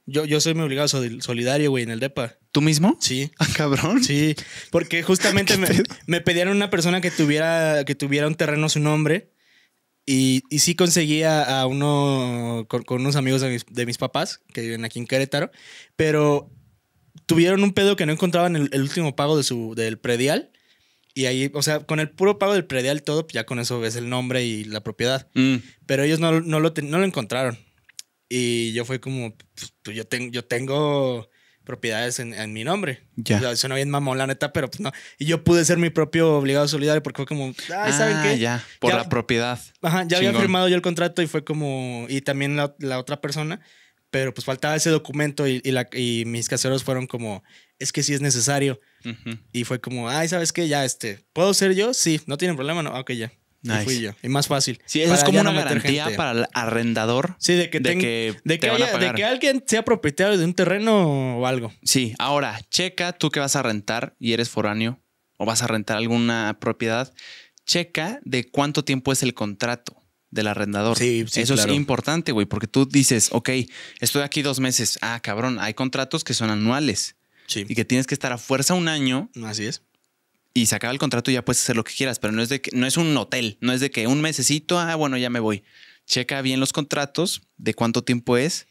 yo, yo soy muy obligado solidario, güey, en el DEPA. ¿Tú mismo? Sí. Ah, cabrón. Sí, porque justamente me, me, pedían una persona que tuviera, que tuviera un terreno a su nombre. Y, y sí conseguía a, uno con, unos amigos de mis, papás que viven aquí en Querétaro, pero tuvieron un pedo que no encontraban el, el último pago de su, del predial y ahí, o sea, con el puro pago del predial todo, pues ya con eso ves el nombre y la propiedad. Mm. Pero ellos no, no, lo, no lo encontraron. Y yo fui como, pues, pues yo, tengo yo tengo propiedades en, en mi nombre. Ya. O sea, suena bien mamón, la neta, pero pues no. Y yo pude ser mi propio obligado solidario porque fue como, ay, ¿saben ah, qué? Ya, por la propiedad. Ajá, ya había firmado yo el contrato y fue como, y también la, la otra persona pero pues faltaba ese documento y, mis caseros fueron como, es que sí es necesario. Y fue como, ay, ¿sabes qué? Ya, este, ¿puedo ser yo? Sí, no tiene problema, no, ah, ok, ya. fui yo. Y más fácil. Sí, es como una garantía para el arrendador. Sí, que, de que, de que alguien sea propietario de un terreno o algo. Sí, ahora, checa tú que vas a rentar y eres foráneo o vas a rentar alguna propiedad, checa de cuánto tiempo es el contrato del arrendador. Sí, sí, Eso es importante, güey, porque tú dices, ok, estoy aquí dos meses. Ah, cabrón, hay contratos que son anuales. Sí. Y que tienes que estar a fuerza un año. Así es. Y se acaba el contrato y ya puedes hacer lo que quieras, pero no es de que, no es un hotel, no es de que un mesecito, ah, bueno, ya me voy. Checa bien los contratos, de cuánto tiempo es.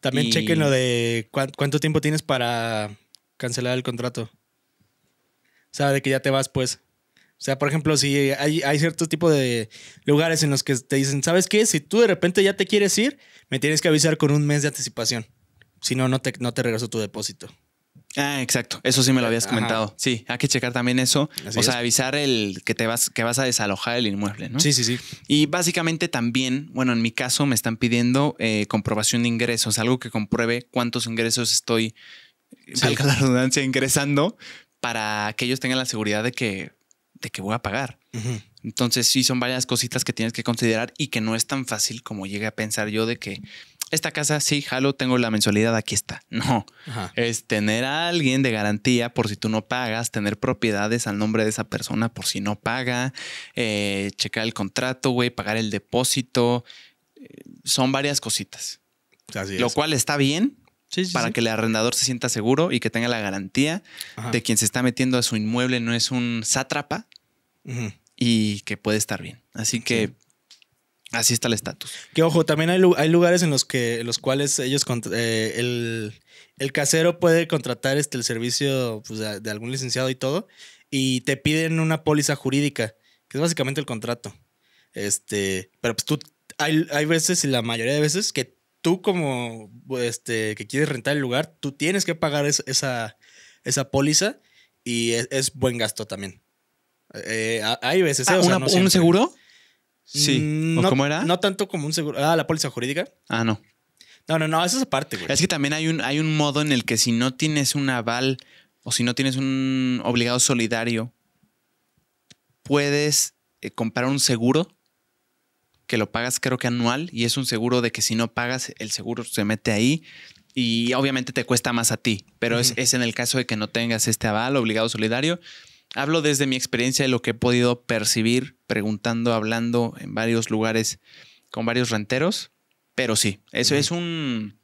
También chequen lo de cuánto tiempo tienes para cancelar el contrato. O sea, de que ya te vas, pues. O sea, por ejemplo, si hay, cierto tipo de lugares en los que te dicen, ¿sabes qué? Si tú de repente ya te quieres ir, me tienes que avisar con un mes de anticipación. Si no, no te, no te regreso tu depósito. Ah, exacto. Eso sí me lo habías comentado. Sí, hay que checar también eso. o sea, avisar el que te vas, que vas a desalojar el inmueble, ¿no? Sí, sí, sí. Y básicamente también, bueno, en mi caso me están pidiendo eh, comprobación de ingresos, algo que compruebe cuántos ingresos estoy, salga la redundancia, ingresando para que ellos tengan la seguridad de que que voy a pagar. Entonces sí son varias cositas que tienes que considerar y que no es tan fácil como llegué a pensar yo de que esta casa sí, jalo, tengo la mensualidad, aquí está. No, es tener a alguien de garantía por si tú no pagas, tener propiedades al nombre de esa persona por si no paga, eh, checar el contrato, güey, pagar el depósito. Eh, son varias cositas. Lo cual está bien, para que el arrendador se sienta seguro y que tenga la garantía de quien se está metiendo a su inmueble no es un sátrapa, y que puede estar bien. Así que así está el estatus. Que ojo, también hay, lugares en los que los cuales ellos eh, el, casero puede contratar este el servicio pues, de, algún licenciado y todo y te piden una póliza jurídica, que es básicamente el contrato. Este, pero pues tú hay, veces y la mayoría de veces que tú como este que quieres rentar el lugar, tú tienes que pagar esa, esa póliza y e-, es, buen gasto también. Eh, hay veces. ¿eh? Ah, ¿Un seguro? Sí. Mm, no, ¿Cómo era? No tanto como un seguro. Ah, la póliza jurídica. Ah, no. No, no, no, eso es aparte, güey. Es que también hay un, hay un modo en el que si no tienes un aval o si no tienes un obligado solidario, puedes eh, comprar un seguro que lo pagas creo que anual y es un seguro de que si no pagas el seguro se mete ahí y obviamente te cuesta más a ti, pero es, es en el caso de que no tengas este aval obligado solidario, Hablo desde mi experiencia de lo que he podido percibir preguntando, hablando en varios lugares con varios renteros, pero sí, eso es un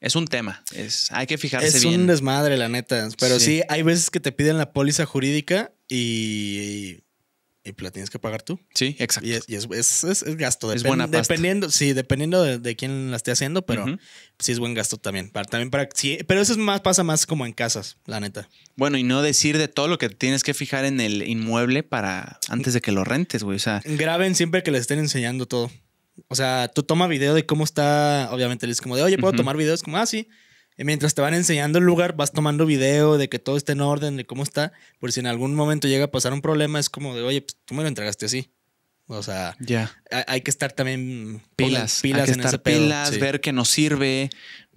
es un tema, es, hay que fijarse bien. Es un desmadre, la neta, pero sí. hay veces que te piden la póliza jurídica y y la tienes que pagar tú. Sí, exacto. Y es, gasto. es buena Dependiendo, sí, dependiendo de, quién la esté haciendo, pero sí es buen gasto también. también para, sí, pero eso es más, pasa más como en casas, la neta. Bueno, y no decir de todo lo que tienes que fijar en el inmueble para antes de que lo rentes, güey. O sea, graben siempre que les estén enseñando todo. O sea, tú toma video de cómo está, obviamente, les como de, oye, ¿puedo tomar videos? Como, así ah, eh, mientras te van enseñando el lugar, vas tomando video de que todo esté en orden, de cómo está, por si en algún momento llega a pasar un problema, es como de, oye, pues, tú me lo entregaste así. O sea, hay que estar también pilas, pilas estar ver qué nos sirve,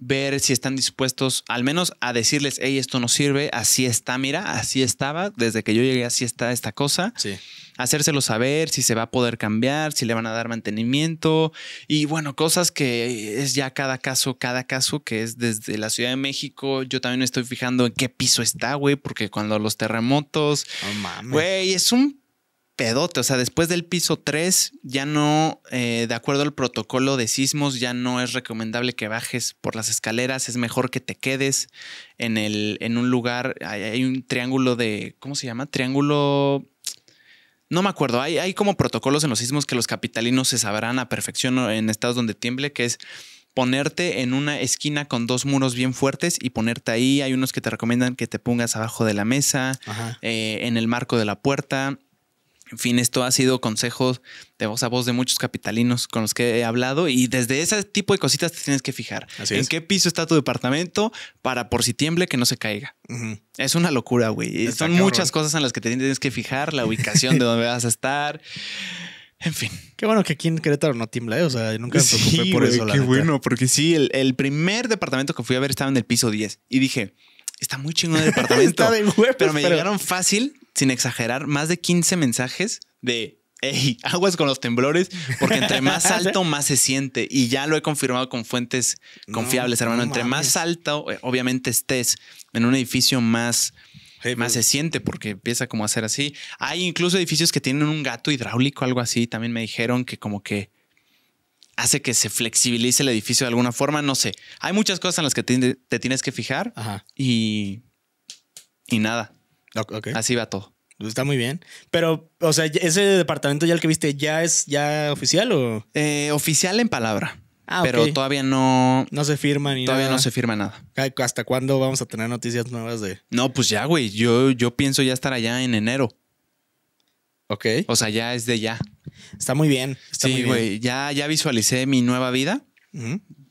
ver si están dispuestos al menos a decirles, hey, esto no sirve, así está, mira, así estaba, desde que yo llegué así está esta cosa. Sí. Hacérselo saber si se va a poder cambiar, si le van a dar mantenimiento y bueno, cosas que es ya cada caso, cada caso que es desde la Ciudad de México. Yo también estoy fijando en qué piso está, güey, porque cuando los terremotos, güey, es un pedote. O sea, después del piso 3, ya no, eh, de acuerdo al protocolo de sismos, ya no es recomendable que bajes por las escaleras. Es mejor que te quedes en, el, en un lugar. Hay, un triángulo de. ¿Cómo se llama? Triángulo. No me acuerdo, hay, hay como protocolos en los sismos que los capitalinos se sabrán a perfección en estados donde tiemble, que es ponerte en una esquina con dos muros bien fuertes y ponerte ahí. Hay unos que te recomiendan que te pongas abajo de la mesa, eh, en el marco de la puerta. En fin, esto ha sido consejos de voz a voz de muchos capitalinos con los que he hablado y desde ese tipo de cositas te tienes que fijar. ¿En qué piso está tu departamento para por si tiemble que no se caiga? Es una locura, güey. Son muchas cosas en las que te tienes que fijar, la ubicación de donde vas a estar. En fin. Qué bueno que aquí en Querétaro no tiembla, o sea, nunca me preocupé por eso. qué bueno, porque sí, el, primer departamento que fui a ver estaba en el piso 10 y dije, está muy chingón el departamento. pero me llegaron fácil sin exagerar, más de 15 mensajes de hey, aguas con los temblores, porque entre más alto más se siente. Y ya lo he confirmado con fuentes confiables, hermano. entre más alto, eh, obviamente estés en un edificio más, más pues. se siente, porque empieza como a ser así. Hay incluso edificios que tienen un gato hidráulico, algo así. También me dijeron que como que hace que se flexibilice el edificio de alguna forma. No sé. Hay muchas cosas en las que te, tienes que fijar y, y nada. Así va todo. Pues está muy bien. Pero, o sea, ese departamento ya el que viste, ¿ya es ya oficial o? Eh, oficial en palabra. Ah, pero todavía no. No se firma ni Todavía no se firma nada. ¿Hasta cuándo vamos a tener noticias nuevas de.? No, pues ya, güey. Yo, yo pienso ya estar allá en enero. Ok. O sea, ya es de ya. Está muy bien. sí, güey. Ya, ya visualicé mi nueva vida.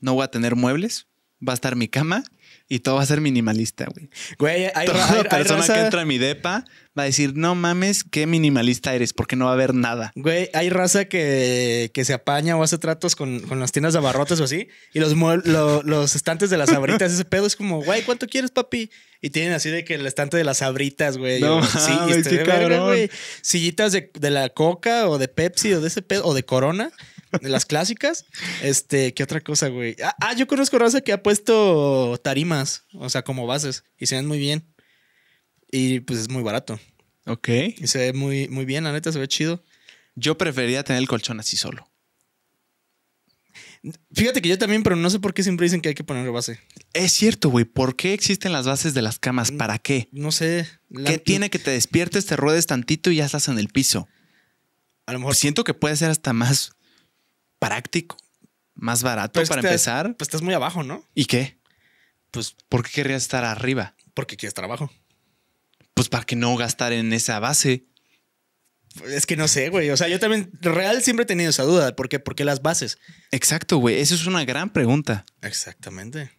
No voy a tener muebles. Va a estar mi cama y todo va a ser minimalista, güey. Güey, hay, Toda persona que entra a mi depa va a decir, no mames, qué minimalista eres, porque no va a haber nada. Güey, hay raza que, se apaña o hace tratos con, las tiendas de abarrotes o así, y los, los estantes de las abritas, ese pedo es como, güey, ¿cuánto quieres, papi? Y tienen así de que el estante de las abritas, güey. No, sí, este, qué Sillitas de, de la coca o de Pepsi o de ese pedo, o de Corona de las clásicas. Este, ¿qué otra cosa, güey? Ah, ah, yo conozco raza que ha puesto tarimas, o sea, como bases, y se ven muy bien. Y pues es muy barato. Ok. Y se ve muy, muy bien, la neta, se ve chido. Yo preferiría tener el colchón así solo. Fíjate que yo también, pero no sé por qué siempre dicen que hay que poner base. Es cierto, güey. ¿Por qué existen las bases de las camas? Mm, ¿Para qué? No sé. ¿Qué tiene que te despiertes, te ruedes tantito y ya estás en el piso? A lo mejor. Siento que puede ser hasta más práctico, más barato para empezar. Pues estás muy abajo, ¿no? ¿Y qué? Pues, ¿por qué querrías estar arriba? Porque quieres trabajo. Pues para que no gastar en esa base. Es que no sé, güey. O sea, yo también, real, siempre he tenido esa duda. ¿Por qué, ¿Por qué las bases? Exacto, güey. Esa es una gran pregunta. Exactamente.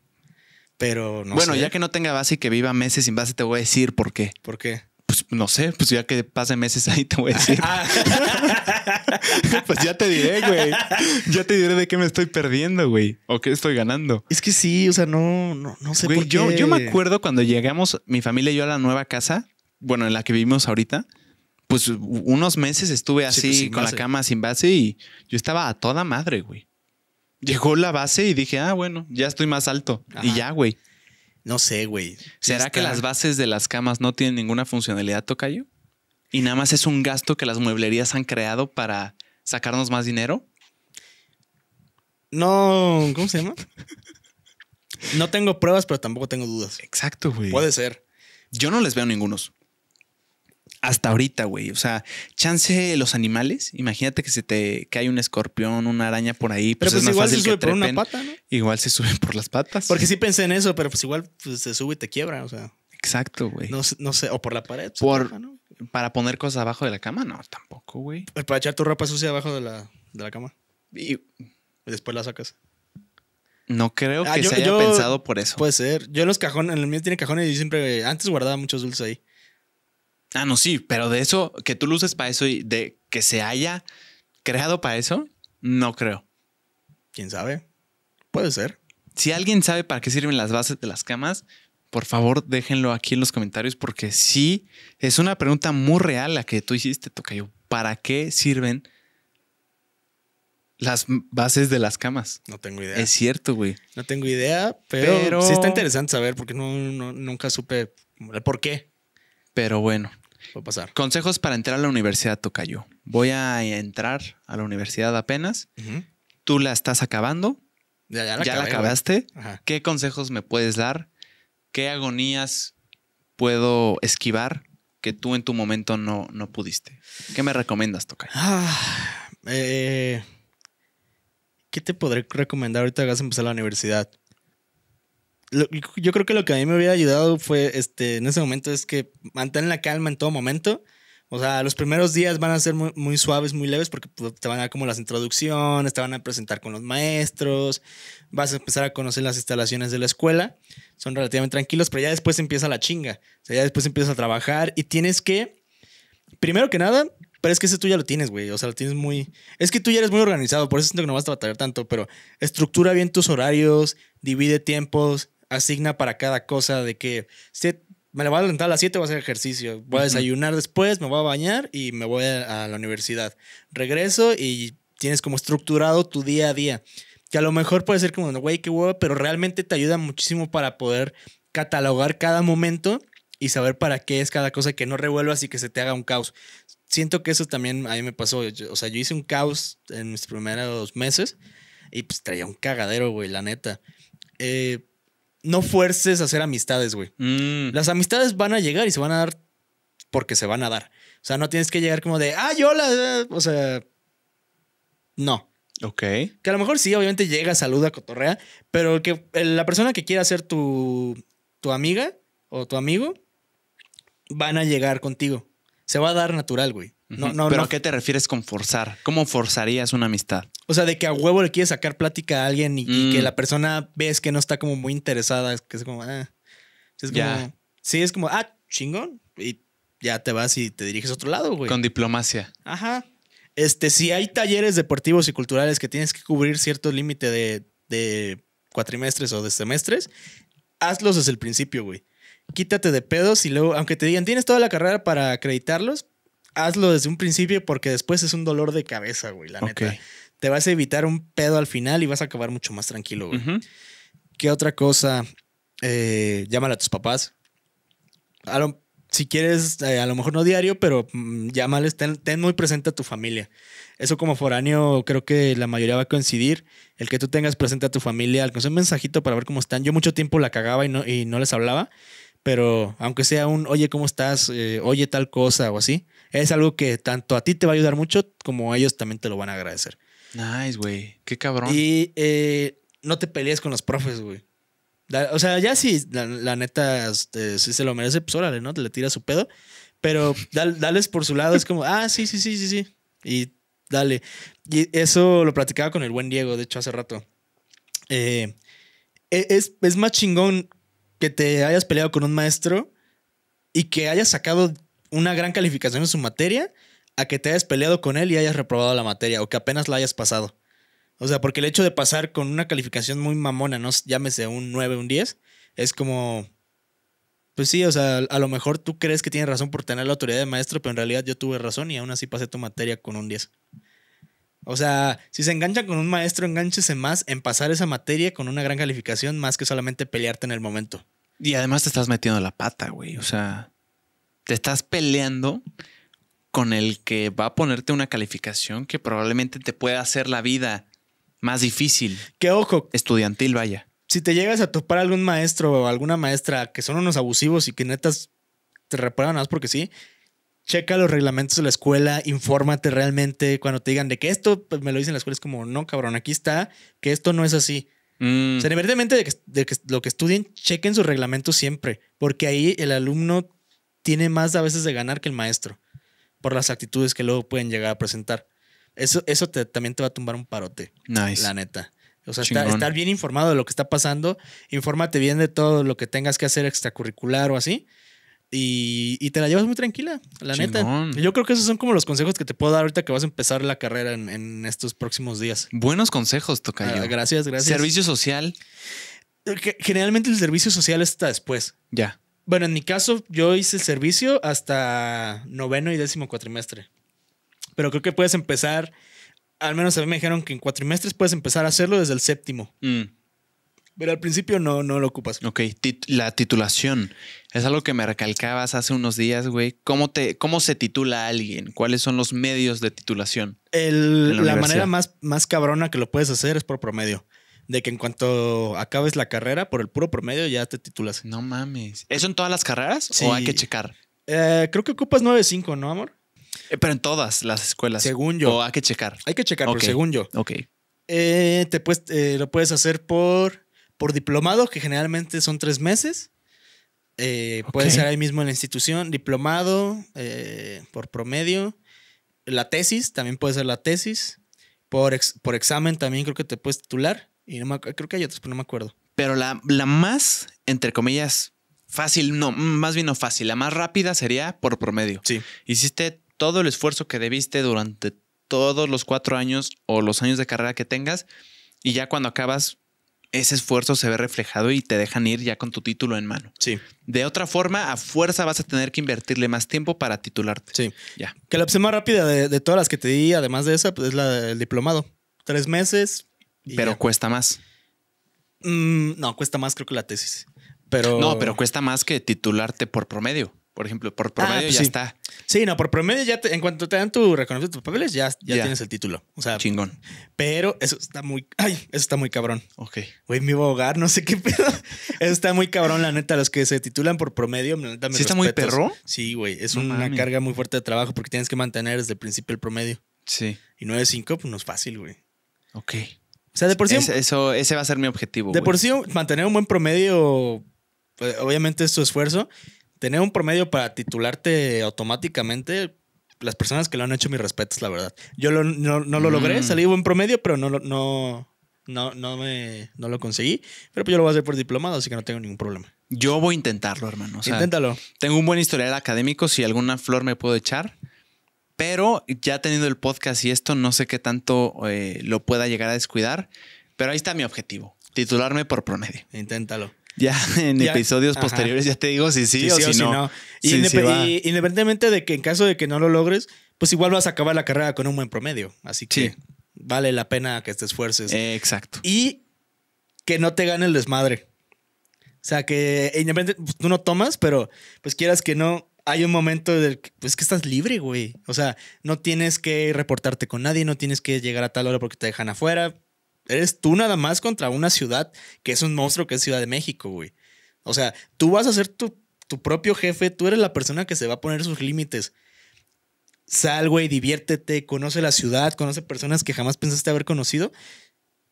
Pero no Bueno, ya que no tenga base y que viva meses sin base, te voy a decir por qué. ¿Por qué? Pues no sé, pues ya que pase meses ahí te voy a decir. Ah. pues ya te diré, güey. Ya te diré de qué me estoy perdiendo, güey. O qué estoy ganando. Es que sí, o sea, no, no, no sé por qué. Yo, yo me acuerdo cuando llegamos, mi familia y yo a la nueva casa, bueno, en la que vivimos ahorita, pues unos meses estuve pues así con la cama sin base y yo estaba a toda madre, güey. Llegó la base y dije, ah, bueno, ya estoy más alto. Y ya, güey. No sé, güey. ¿Será que las bases de las camas no tienen ninguna funcionalidad, Tocayo? y nada más es un gasto que las mueblerías han creado para sacarnos más dinero? No, ¿cómo se llama? no tengo pruebas, pero tampoco tengo dudas. Exacto, güey. Puede ser. Yo no les veo ningunos. Hasta ahorita, güey. O sea, chance los animales. Imagínate que se te cae un escorpión, una araña por ahí. Pues pero pues, es igual se sube por una pata, ¿no? Igual se suben por las patas. Porque sí pensé en eso, pero pues igual pues, se sube y te quiebra, o sea. Exacto, güey. No, sé, o por la pared. Por, ¿no? Para poner cosas abajo de la cama, no, tampoco, güey. Para echar tu ropa sucia abajo de la, de la cama. Y después la sacas. No creo ah, que se haya pensado por eso. Puede ser. Yo en los cajones, en el mío tiene cajones y siempre, antes guardaba muchos dulces ahí. Ah, no, sí, pero de eso, que tú luces para eso y de que se haya creado para eso, no creo. ¿Quién sabe? Puede ser. Si alguien sabe para qué sirven las bases de las camas, por favor déjenlo aquí en los comentarios porque sí es una pregunta muy real la que tú hiciste, Tocayo. ¿Para qué sirven las bases de las camas? No tengo idea. Es cierto, güey. No tengo idea, pero, sí está interesante saber porque no, nunca supe el por qué. Pero bueno. a pasar. Consejos para entrar a la universidad, Tocayo. Voy a entrar a la universidad apenas. Tú la estás acabando. Ya, la acabaste. ¿Qué consejos me puedes dar ¿Qué agonías puedo esquivar que tú en tu momento no, no pudiste? ¿Qué me recomiendas, tocar? Ah, eh, ¿Qué te podré recomendar ahorita que vas a empezar la universidad? yo creo que lo que a mí me hubiera ayudado fue, este, en ese momento, es que mantén la calma en todo momento o sea, los primeros días van a ser muy, suaves, muy leves, porque pues, te van a dar como las introducciones, te van a presentar con los maestros, vas a empezar a conocer las instalaciones de la escuela. Son relativamente tranquilos, pero ya después empieza la chinga. O sea, ya después empiezas a trabajar y tienes que, primero que nada, pero es que ese tú ya lo tienes, güey. O sea, lo tienes muy. Es que tú ya eres muy organizado, por eso siento que no vas a tratar tanto, pero estructura bien tus horarios, divide tiempos, asigna para cada cosa, de que me la voy a levantar a las 7, voy a hacer ejercicio, voy a desayunar después, me voy a bañar y me voy a, la universidad. Regreso y tienes como estructurado tu día a día. Que a lo mejor puede ser como, güey, qué huevo, pero realmente te ayuda muchísimo para poder catalogar cada momento y saber para qué es cada cosa que no revuelvas y que se te haga un caos. Siento que eso también a mí me pasó. o sea, yo hice un caos en mis primeros meses y pues traía un cagadero, güey, la neta. Eh, no fuerces a hacer amistades, güey. Mm. Las amistades van a llegar y se van a dar porque se van a dar. O sea, no tienes que llegar como de, ah, yo la. O sea. No. Ok. Que a lo mejor sí, obviamente llega, saluda, cotorrea, pero que la persona que quiera ser tu, tu amiga o tu amigo van a llegar contigo. Se va a dar natural, güey. ¿Pero a qué te refieres con forzar? ¿Cómo forzarías una amistad? O sea, de que a huevo le quieres sacar plática a alguien y, que mm. la persona ves que no está como muy interesada, es que es como, ah. Es como, Sí, es como, ah, chingón. Y ya te vas y te diriges a otro lado, güey. Con diplomacia. Ajá. Este, si hay talleres deportivos y culturales que tienes que cubrir cierto límite de, de cuatrimestres o de semestres, hazlos desde el principio, güey. Quítate de pedos y luego, aunque te digan, tienes toda la carrera para acreditarlos, hazlo desde un principio porque después es un dolor de cabeza, güey, la neta. Te vas a evitar un pedo al final y vas a acabar mucho más tranquilo, güey. ¿Qué otra cosa? Eh, llámale a tus papás. A si quieres, eh, a lo mejor no diario, pero mm, llámales, ten, muy presente a tu familia. Eso como foráneo creo que la mayoría va a coincidir. El que tú tengas presente a tu familia, al menos un mensajito para ver cómo están. Yo mucho tiempo la cagaba y no, les hablaba, pero aunque sea un, oye, ¿cómo estás? Eh, oye, tal cosa o así es algo que tanto a ti te va a ayudar mucho como a ellos también te lo van a agradecer. Nice, güey. Qué cabrón. Y eh, no te pelees con los profes, güey. O sea, ya si la, neta, este, si se lo merece, pues órale, ¿no? Te le tira su pedo. Pero dales por su lado, es como, ah, sí, sí, sí, sí, sí. Y dale. Y eso lo platicaba con el buen Diego, de hecho, hace rato. Eh, e, es, es más chingón que te hayas peleado con un maestro y que hayas sacado una gran calificación en su materia a que te hayas peleado con él y hayas reprobado la materia o que apenas la hayas pasado. O sea, porque el hecho de pasar con una calificación muy mamona, no llámese un 9, un 10, es como. Pues sí, o sea, a lo mejor tú crees que tienes razón por tener la autoridad de maestro, pero en realidad yo tuve razón y aún así pasé tu materia con un 10. O sea, si se engancha con un maestro, enganchese más en pasar esa materia con una gran calificación más que solamente pelearte en el momento. Y además te estás metiendo la pata, güey. O sea, te estás peleando con el que va a ponerte una calificación que probablemente te pueda hacer la vida más difícil. Que ojo. Estudiantil, vaya. Si te llegas a topar a algún maestro o alguna maestra que son unos abusivos y que netas te reprueban más porque sí, checa los reglamentos de la escuela, infórmate realmente cuando te digan de que esto, pues me lo dicen en la escuela, es como, no, cabrón, aquí está, que esto no es así. Mm. O sea, de de que, lo que estudien, chequen sus reglamentos siempre, porque ahí el alumno tiene más a veces de ganar que el maestro por las actitudes que luego pueden llegar a presentar. Eso, eso también te va a tumbar un parote. La neta. O sea, estar, bien informado de lo que está pasando. Infórmate bien de todo lo que tengas que hacer extracurricular o así. Y, te la llevas muy tranquila, la neta. Yo creo que esos son como los consejos que te puedo dar ahorita que vas a empezar la carrera en, estos próximos días. Buenos consejos, Tocayo. Ah, gracias, gracias. Servicio social. Generalmente el servicio social está después. Ya. Bueno, en mi caso, yo hice el servicio hasta noveno y décimo cuatrimestre. Pero creo que puedes empezar, al menos a mí me dijeron que en cuatrimestres puedes empezar a hacerlo desde el séptimo. Mm. Pero al principio no, no lo ocupas. Ok, la titulación. Es algo que me recalcabas hace unos días, güey. ¿Cómo, te, ¿Cómo se titula alguien? ¿Cuáles son los medios de titulación? la, la manera más, más cabrona que lo puedes hacer es por promedio de que en cuanto acabes la carrera, por el puro promedio ya te titulas. No mames. ¿Eso en todas las carreras o hay que checar? Eh, creo que ocupas 9.5, ¿no, amor? Eh, pero en todas las escuelas. Según yo. O hay que checar. Hay que checar, pero según yo. Ok. Eh, te puedes, lo puedes hacer por, por diplomado, que generalmente son tres meses. Puede ser ahí mismo en la institución. Diplomado, por promedio. La tesis, también puede ser la tesis. Por, por examen también creo que te puedes titular. Y no me, creo que hay otras, pero no me acuerdo. Pero la, más, entre comillas, fácil, no, mm, más bien no fácil, la más rápida sería por promedio. Sí. Hiciste todo el esfuerzo que debiste durante todos los cuatro años o los años de carrera que tengas y ya cuando acabas ese esfuerzo se ve reflejado y te dejan ir ya con tu título en mano. Sí. De otra forma, a fuerza vas a tener que invertirle más tiempo para titularte. Sí. Ya. Que la opción más rápida de, todas las que te di, además de esa, pues, es la del diplomado. Tres meses, pero cuesta más. Mm, no, cuesta más creo que la tesis. Pero... No, pero cuesta más que titularte por promedio. Por ejemplo, por ah, promedio pues ya está. Sí, no, por promedio ya en cuanto te dan tu reconocimiento tus papeles, ya, ya, tienes el título. O sea, chingón. Pero eso está muy, ay, eso está muy cabrón. Ok. Güey, mi hogar, no sé qué pedo. eso está muy cabrón, la neta. Los que se titulan por promedio, la neta, me ¿Sí está muy perro? Sí, güey. Es una carga muy fuerte de trabajo porque tienes que mantener desde el principio el promedio. Sí. Y 9.5, pues no es fácil, güey. Ok. O sea, de por sí. eso, ese va a ser mi objetivo. De por sí, mantener un buen promedio, pues, obviamente es tu esfuerzo. Tener un promedio para titularte automáticamente, las personas que lo han hecho, mis respetos, la verdad. Yo no, lo logré, mm. salí buen promedio, pero no, no, no, no, me, lo conseguí. Pero pues yo lo voy a hacer por diplomado, así que no tengo ningún problema. Yo voy a intentarlo, hermano. Inténtalo. Tengo un buen historial académico, si alguna flor me puedo echar. Pero ya teniendo el podcast y esto, no sé qué tanto eh, lo pueda llegar a descuidar, pero ahí está mi objetivo, titularme por promedio. Inténtalo. Ya en episodios posteriores ya te digo si sí, sí, o, si no. Y independientemente de que en caso de que no lo logres, pues igual vas a acabar la carrera con un buen promedio. Así que vale la pena que te esfuerces. exacto. Y que no te gane el desmadre. O sea, que independientemente, pues, tú no tomas, pero pues quieras que no, hay un momento del que, pues que estás libre, güey. O sea, no tienes que reportarte con nadie, no tienes que llegar a tal hora porque te dejan afuera. Eres tú nada más contra una ciudad que es un monstruo que es Ciudad de México, güey. O sea, tú vas a ser tu, propio jefe, tú eres la persona que se va a poner sus límites. Sal, güey, diviértete, conoce la ciudad, conoce personas que jamás pensaste haber conocido,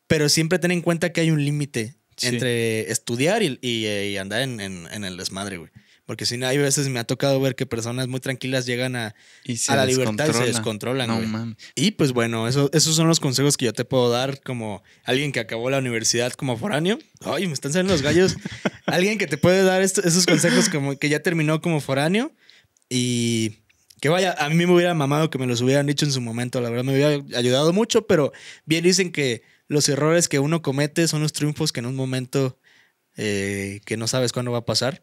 pero siempre ten en cuenta que hay un límite entre estudiar y, eh, andar en, en el desmadre, güey. Porque si no, hay veces me ha tocado ver que personas muy tranquilas llegan a, la libertad y se descontrolan. Y pues bueno, esos son los consejos que yo te puedo dar como alguien que acabó la universidad como foráneo. Ay, me están saliendo los gallos. alguien que te puede dar esos consejos como que ya terminó como foráneo y que vaya, a mí me hubiera mamado que me los hubieran dicho en su momento. La verdad me hubiera ayudado mucho, pero bien dicen que los errores que uno comete son los triunfos que en un momento eh, que no sabes cuándo va a pasar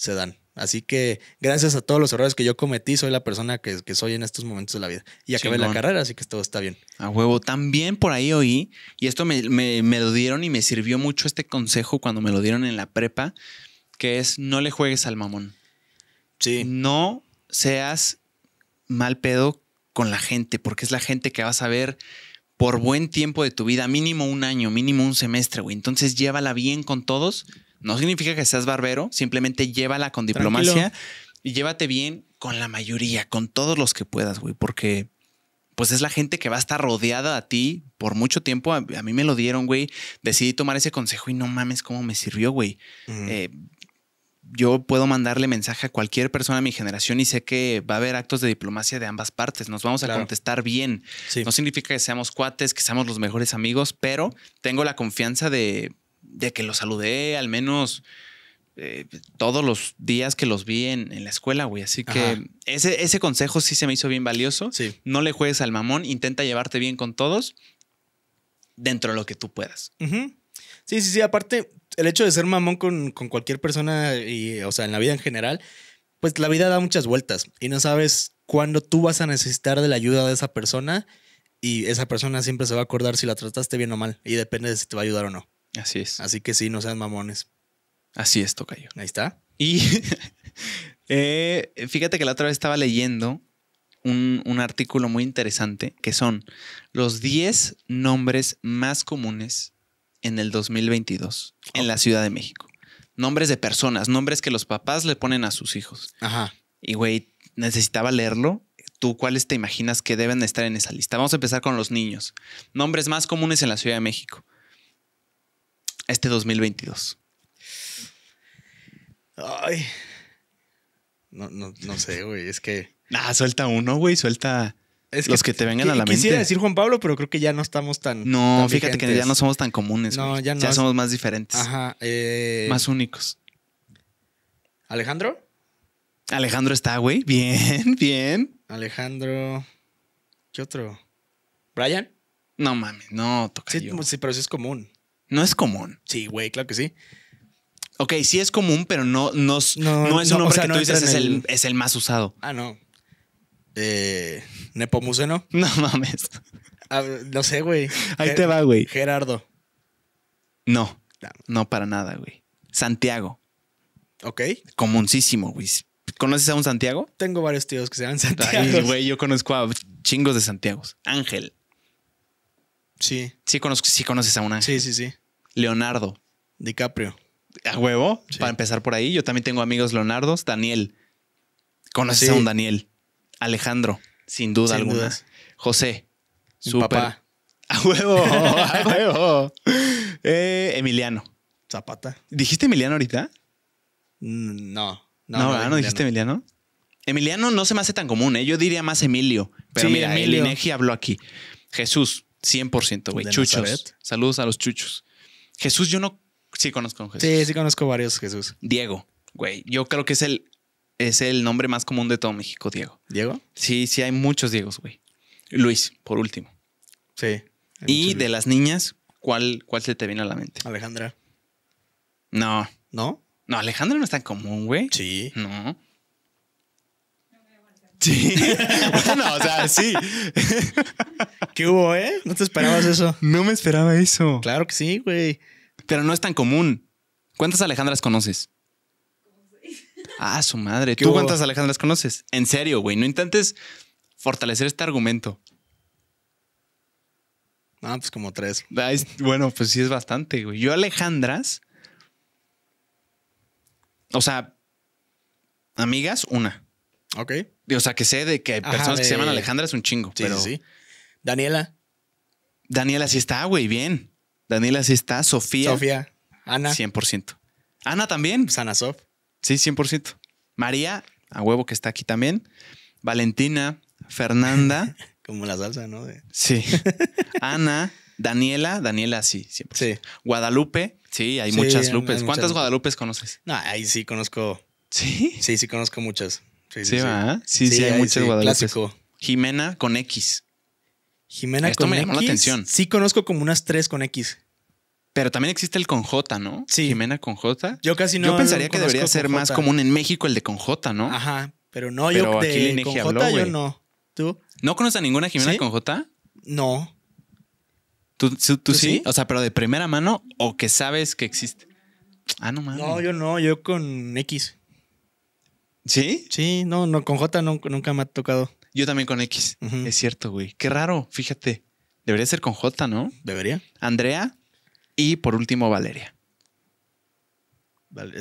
se dan. Así que gracias a todos los errores que yo cometí, soy la persona que, que soy en estos momentos de la vida. Y acabé la carrera, así que todo está bien. A huevo, también por ahí oí, y esto me, me, lo dieron y me sirvió mucho este consejo cuando me lo dieron en la prepa, que es no le juegues al mamón. Sí. No seas mal pedo con la gente, porque es la gente que vas a ver por buen tiempo de tu vida, mínimo un año, mínimo un semestre, güey. Entonces llévala bien con todos no significa que seas barbero, simplemente llévala con diplomacia y llévate bien con la mayoría, con todos los que puedas, güey, porque pues es la gente que va a estar rodeada a ti por mucho tiempo. A, mí me lo dieron, güey. Decidí tomar ese consejo y no mames cómo me sirvió, güey. Eh, yo puedo mandarle mensaje a cualquier persona de mi generación y sé que va a haber actos de diplomacia de ambas partes. Nos vamos a contestar bien. No significa que seamos cuates, que seamos los mejores amigos, pero tengo la confianza de de que los saludé al menos eh, todos los días que los vi en, la escuela, güey. Así que ese, ese, consejo sí se me hizo bien valioso. No le juegues al mamón, intenta llevarte bien con todos dentro de lo que tú puedas. Sí, sí, sí. Aparte, el hecho de ser mamón con, con, cualquier persona y, o sea, en la vida en general, pues la vida da muchas vueltas y no sabes cuándo tú vas a necesitar de la ayuda de esa persona y esa persona siempre se va a acordar si la trataste bien o mal y depende de si te va a ayudar o no. Así es. Así que sí, no sean mamones. Así es, Tocayo. Ahí está. Y eh, fíjate que la otra vez estaba leyendo un, artículo muy interesante que son los 10 nombres más comunes en el 2022 en la Ciudad de México. Nombres de personas, nombres que los papás le ponen a sus hijos. Ajá. Y güey, necesitaba leerlo. ¿Tú cuáles te imaginas que deben estar en esa lista? Vamos a empezar con los niños. Nombres más comunes en la Ciudad de México este 2022? Ay. No, sé, güey. Es que. Ah, suelta uno, güey. Suelta. los que te vengan a la mente. Quisiera decir Juan Pablo, pero creo que ya no estamos tan. No, fíjate que ya no somos tan comunes. No, ya no. Ya somos más diferentes. Ajá. Eh, más únicos. ¿Alejandro? Alejandro está, güey. Bien, bien. Alejandro. ¿Qué otro? ¿Brian? No mames, no, toca. sí, pero sí es común. No es común. Sí, güey, claro que sí. Ok, sí es común, pero no, no, es un nombre que tú dices es el, más usado. Ah, no. Eh, Nepomuceno. No mames. Lo ah, sé, güey. Ahí te va, güey. Gerardo. No. No, para nada, güey. Santiago. Ok. Comuncísimo, güey. ¿Conoces a un Santiago? Tengo varios tíos que se llaman Santiago. güey, yo conozco a chingos de Santiago. Ángel. Sí. Sí, sí conoces a una. Sí, sí, sí. Leonardo. DiCaprio. A huevo, para empezar por ahí. Yo también tengo amigos Leonardos. Daniel. Conoces ah, a un Daniel. Alejandro, sin duda alguna. José. Su papá. A huevo, a huevo. Eh, Emiliano. Zapata. ¿Dijiste Emiliano ahorita? Mm, no. No, no, dijiste Emiliano. Emiliano no se me hace tan común, ¿eh? yo diría más Emilio. Pero sí, mira, Emilio. el Inegi habló aquí. Jesús, 100%, güey. Chuchos. Saludos a los chuchos. Jesús, yo no. Sí, conozco a Jesús. Sí, sí, conozco varios Jesús. Diego, güey. Yo creo que es el, es el nombre más común de todo México, Diego. ¿Diego? Sí, sí, hay muchos Diegos, güey. Luis, por último. Sí. Y de las niñas, ¿cuál, ¿cuál se te viene a la mente? Alejandra. No. ¿No? No, Alejandra no es tan común, güey. Sí. No. Sí. bueno, o sea, sí. ¿Qué hubo, eh? ¿No te esperabas eso? No me esperaba eso. Claro que sí, güey. Pero no es tan común. ¿Cuántas Alejandras conoces? Ah, su madre. ¿Tú cuántas Alejandras conoces? En serio, güey. No intentes fortalecer este argumento. Ah, pues como tres. bueno, pues sí es bastante, güey. Yo Alejandras. O sea, amigas, una. Ok. O sea, que sé de que hay personas que se llaman Alejandra es un chingo. Sí, sí, Daniela. Daniela sí está, güey, bien. Daniela sí está. Sofía. Sofía. Ana. 100%. Ana también. Sanasov. Sí, 100%. María, a huevo que está aquí también. Valentina, Fernanda. Como la salsa, ¿no? Sí. Ana, Daniela, Daniela sí, 100%. Sí. Guadalupe, sí, hay muchas Lupes. ¿Cuántas Guadalupe conoces? No, ahí sí conozco. Sí. Sí, sí conozco muchas. Sí, sí, hay, muchas Guadalupes. Jimena con X. Jimena Esto me llamó la atención. Sí, conozco como unas tres con X. Pero también existe el con J, ¿no? Sí. Jimena con J. Yo casi no. Yo pensaría que debería ser más común en México el de con J, ¿no? Ajá. Pero no, yo de con J, yo no. ¿Tú? ¿No conoces a ninguna Jimena con J? No. ¿Tú, sí? O sea, pero de primera mano o que sabes que existe. Ah, no mames. No, yo no, yo con X. ¿Sí? Sí, no, no, con J nunca me ha tocado. Yo también con X. Es cierto, güey. Qué raro, fíjate. Debería ser con J, ¿no? Debería. Andrea y por último Valeria.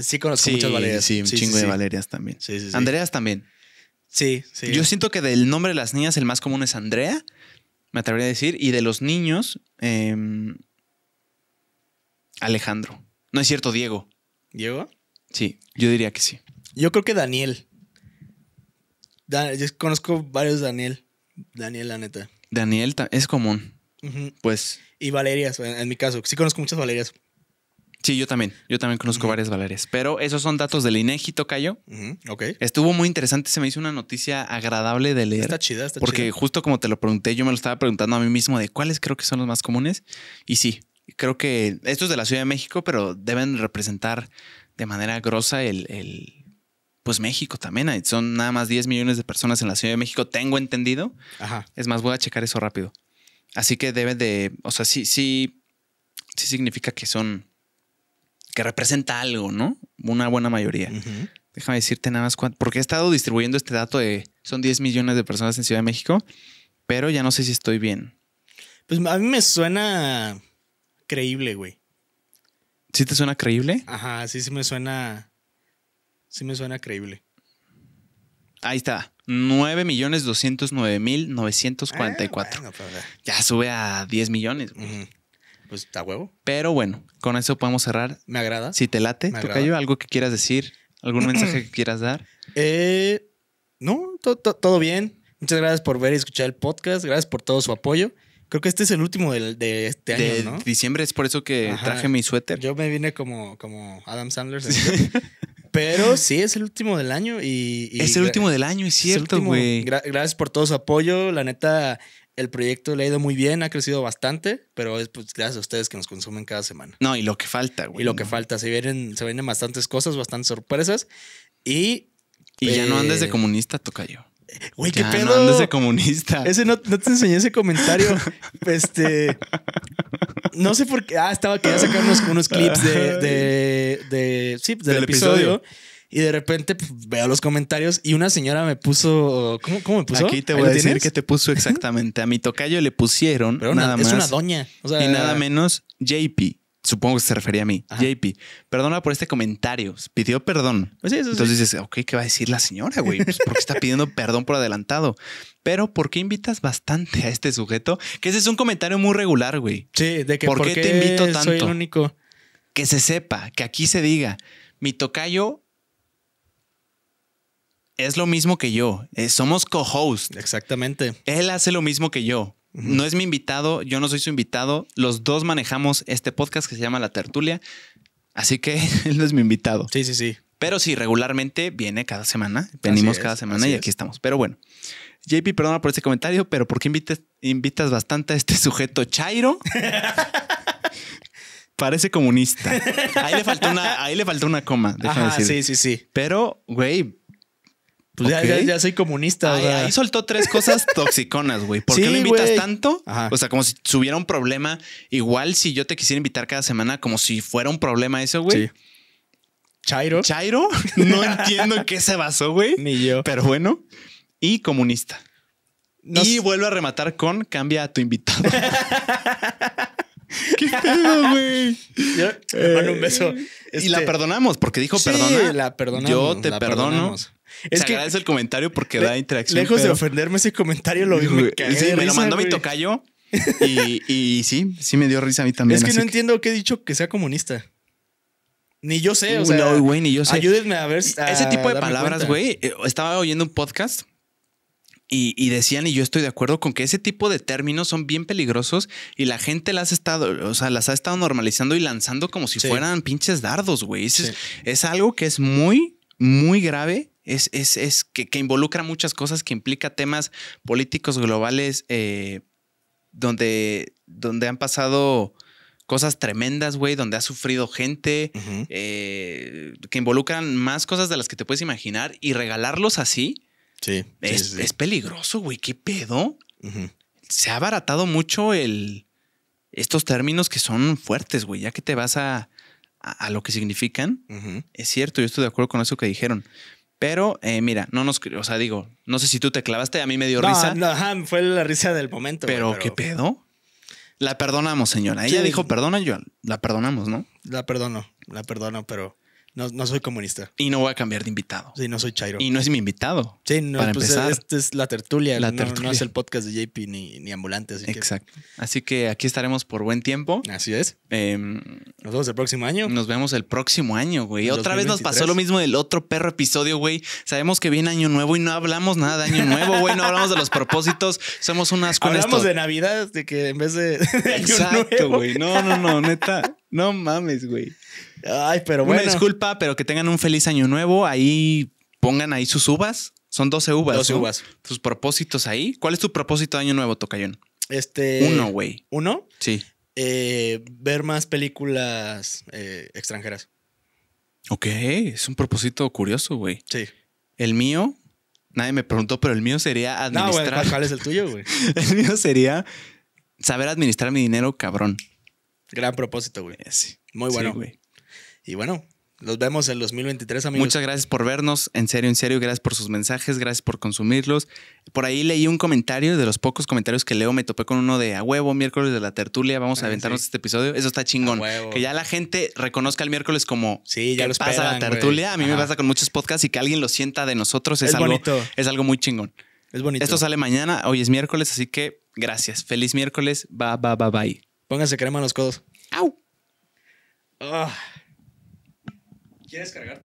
Sí conozco muchas Valerias. Sí, un chingo de Valerias también. Andreas también. Sí, sí. Yo siento que del nombre de las niñas el más común es Andrea, me atrevería a decir, y de los niños, em, Alejandro. No es cierto, Diego. ¿Diego? Sí, yo diría que sí. Yo creo que Daniel. yo conozco varios Daniel. Daniel, la neta. Daniel es común. Pues. Y Valerias, en, mi caso. Sí conozco muchas Valerias. Sí, yo también. Yo también conozco varias Valerias. Pero esos son datos del INEGI, Tocayo. Estuvo muy interesante. Se me hizo una noticia agradable de leer. Está chida, está Porque justo como te lo pregunté, yo me lo estaba preguntando a mí mismo de cuáles creo que son los más comunes. Y sí, creo que esto es de la Ciudad de México, pero deben representar de manera grosa el pues México también. son nada más 10 millones de personas en la Ciudad de México, tengo entendido. Ajá. Es más, voy a checar eso rápido. Así que debe de, o sea, sí, sí, sí significa que son, que representa algo, ¿no? Una buena mayoría. Déjame decirte nada más cuánto, porque he estado distribuyendo este dato de, son 10 millones de personas en Ciudad de México, pero ya no sé si estoy bien. Pues a mí me suena creíble, güey. ¿Sí te suena creíble? Ajá, sí, sí me suena Sí me suena creíble. Ahí está. 9.209.944. millones mil ah, pues, ya sube a 10 millones. Pues está huevo. Pero bueno, con eso podemos cerrar. Me agrada. Si te late, Tocayo, algo que quieras decir, algún mensaje que quieras dar. Eh, no, todo bien. Muchas gracias por ver y escuchar el podcast. Gracias por todo su apoyo. Creo que este es el último de, este año, de diciembre, es por eso que traje mi suéter. Yo me vine como, como Adam Sandler. Pero sí, es el último del año y... es el último del año, es cierto, güey. gracias por todo su apoyo. La neta, el proyecto le ha ido muy bien, ha crecido bastante, pero es pues, gracias a ustedes que nos consumen cada semana. No, y lo que falta, güey. Y lo que falta, se vienen, se vienen bastantes cosas, bastantes sorpresas. Y... Y ya no andes de eh, comunista, toca yo. Güey, qué pedo. No andes de comunista. Ese no, no te enseñé ese comentario. este. No sé por qué. Ah, estaba quería sacar unos, clips de, de, sí, pues, del, episodio. Y de repente pues, veo los comentarios y una señora me puso. ¿Cómo, me puso? Aquí te voy a decir que te puso exactamente. A mi tocayo le pusieron. Pero nada es una doña. y nada menos JP. Supongo que se refería a mí. JP, perdona por este comentario. Pidió perdón. Entonces dices, ok, ¿qué va a decir la señora, güey? Pues porque está pidiendo perdón por adelantado. Pero ¿por qué invitas bastante a este sujeto? Que ese es un comentario muy regular, güey. Sí, de que ¿por, qué, te invito tanto? Soy el único. Que se sepa, que aquí se diga, mi tocayo es lo mismo que yo. Eh, somos co-host. Exactamente. Él hace lo mismo que yo. No es mi invitado, yo no soy su invitado. Los dos manejamos este podcast que se llama La Tertulia. Así que él no es mi invitado. Sí, sí, sí. Pero sí, regularmente viene cada semana. Venimos cada semana y aquí estamos. Pero bueno, JP, perdona por ese comentario, pero ¿por qué invitas bastante a este sujeto Chairo? Parece comunista. Ahí le faltó una, ahí le faltó una coma. sí, sí, sí. Pero, güey, pues ya, soy comunista. Ah, ahí soltó tres cosas toxiconas, güey. ¿Por qué lo invitas tanto? O sea, como si tuviera un problema. Igual si yo te quisiera invitar cada semana, como si fuera un problema eso, güey. Sí. Chairo. Chairo. No entiendo en qué se basó, güey. Ni yo. Pero bueno. Y comunista. Y vuelvo a rematar con cambia a tu invitado. ¿Qué pedo, güey? Eh, un beso. Y la este, perdonamos porque dijo sí, perdona. la perdonamos. Yo te perdono. Es que agradece el comentario porque da interacción. Lejos de ofenderme ese comentario, lo dije Me, me lo mandó mi tocayo. Y, sí, sí me dio risa a mí también. Es que no entiendo qué he dicho que sea comunista. Ni yo sé, o uh, güey, Ayúdenme a ver. ese tipo de palabras, güey. Eh, estaba oyendo un podcast y, decían, y yo estoy de acuerdo con que ese tipo de términos son bien peligrosos y la gente las ha estado, o sea, las ha estado normalizando y lanzando como si fueran pinches dardos, güey. Es, es algo que es muy, muy grave es, que, involucra muchas cosas, que implica temas políticos globales eh, donde, donde han pasado cosas tremendas, güey, donde ha sufrido gente, eh, que involucran más cosas de las que te puedes imaginar y regalarlos así. Sí. Es, peligroso, güey, qué pedo. Se ha abaratado mucho el, estos términos que son fuertes, güey, ya que te vas a, a, lo que significan. Es cierto, yo estoy de acuerdo con eso que dijeron. Pero eh, mira, no nos, o sea, digo, no sé si tú te clavaste, a mí me dio risa. ajá, fue la risa del momento. Pero, ¿qué pedo? La perdonamos, señora. Ella dijo, perdona, yo la perdonamos, ¿no? La perdono, la perdono, pero no, soy comunista. Y no voy a cambiar de invitado. Sí, no soy Chairo. Y no es mi invitado. Sí, no, pues, Esta es la tertulia. No, es el podcast de JP ni, ni Así Exacto. Así que aquí estaremos por buen tiempo. Así es. Em, nos vemos el próximo año. Nos vemos el próximo año, güey. Otra vez nos pasó lo mismo del otro perro episodio, güey. Sabemos que viene año nuevo y no hablamos nada de año nuevo, güey. No hablamos de los propósitos. Somos unas con Hablamos de Navidad, de que en vez de Exacto, güey. No, no, no, neta. No mames, güey. Ay, pero bueno. Una disculpa, pero que tengan un feliz año nuevo. Ahí pongan ahí sus uvas. Son 12 uvas. 12 uvas. Sus propósitos ahí. ¿Cuál es tu propósito de año nuevo, Tocayón? Este. Uno, güey. ¿Uno? Sí. Eh, ver más películas eh, extranjeras. Ok, es un propósito curioso, güey. Sí. El mío, nadie me preguntó, pero el mío sería administrar. ¿cuál es el tuyo, güey? el mío sería saber administrar mi dinero, cabrón. Gran propósito, güey. Eh, Muy bueno. güey. Y bueno, los vemos en 2023, amigos. Muchas gracias por vernos. En serio, en serio, gracias por sus mensajes, gracias por consumirlos. Por ahí leí un comentario, de los pocos comentarios que leo, me topé con uno de a huevo, miércoles de la tertulia, vamos a ah, aventarnos este episodio. Eso está chingón. Que ya la gente reconozca el miércoles como sí, ya pasa la tertulia. A mí me pasa con muchos podcasts y que alguien lo sienta de nosotros es, algo, es algo muy chingón. Es bonito. Esto sale mañana, hoy es miércoles, así que gracias. Feliz miércoles. Bye, bye, bye, bye. Pónganse crema en los codos. ¡Au! Ah quieres cargar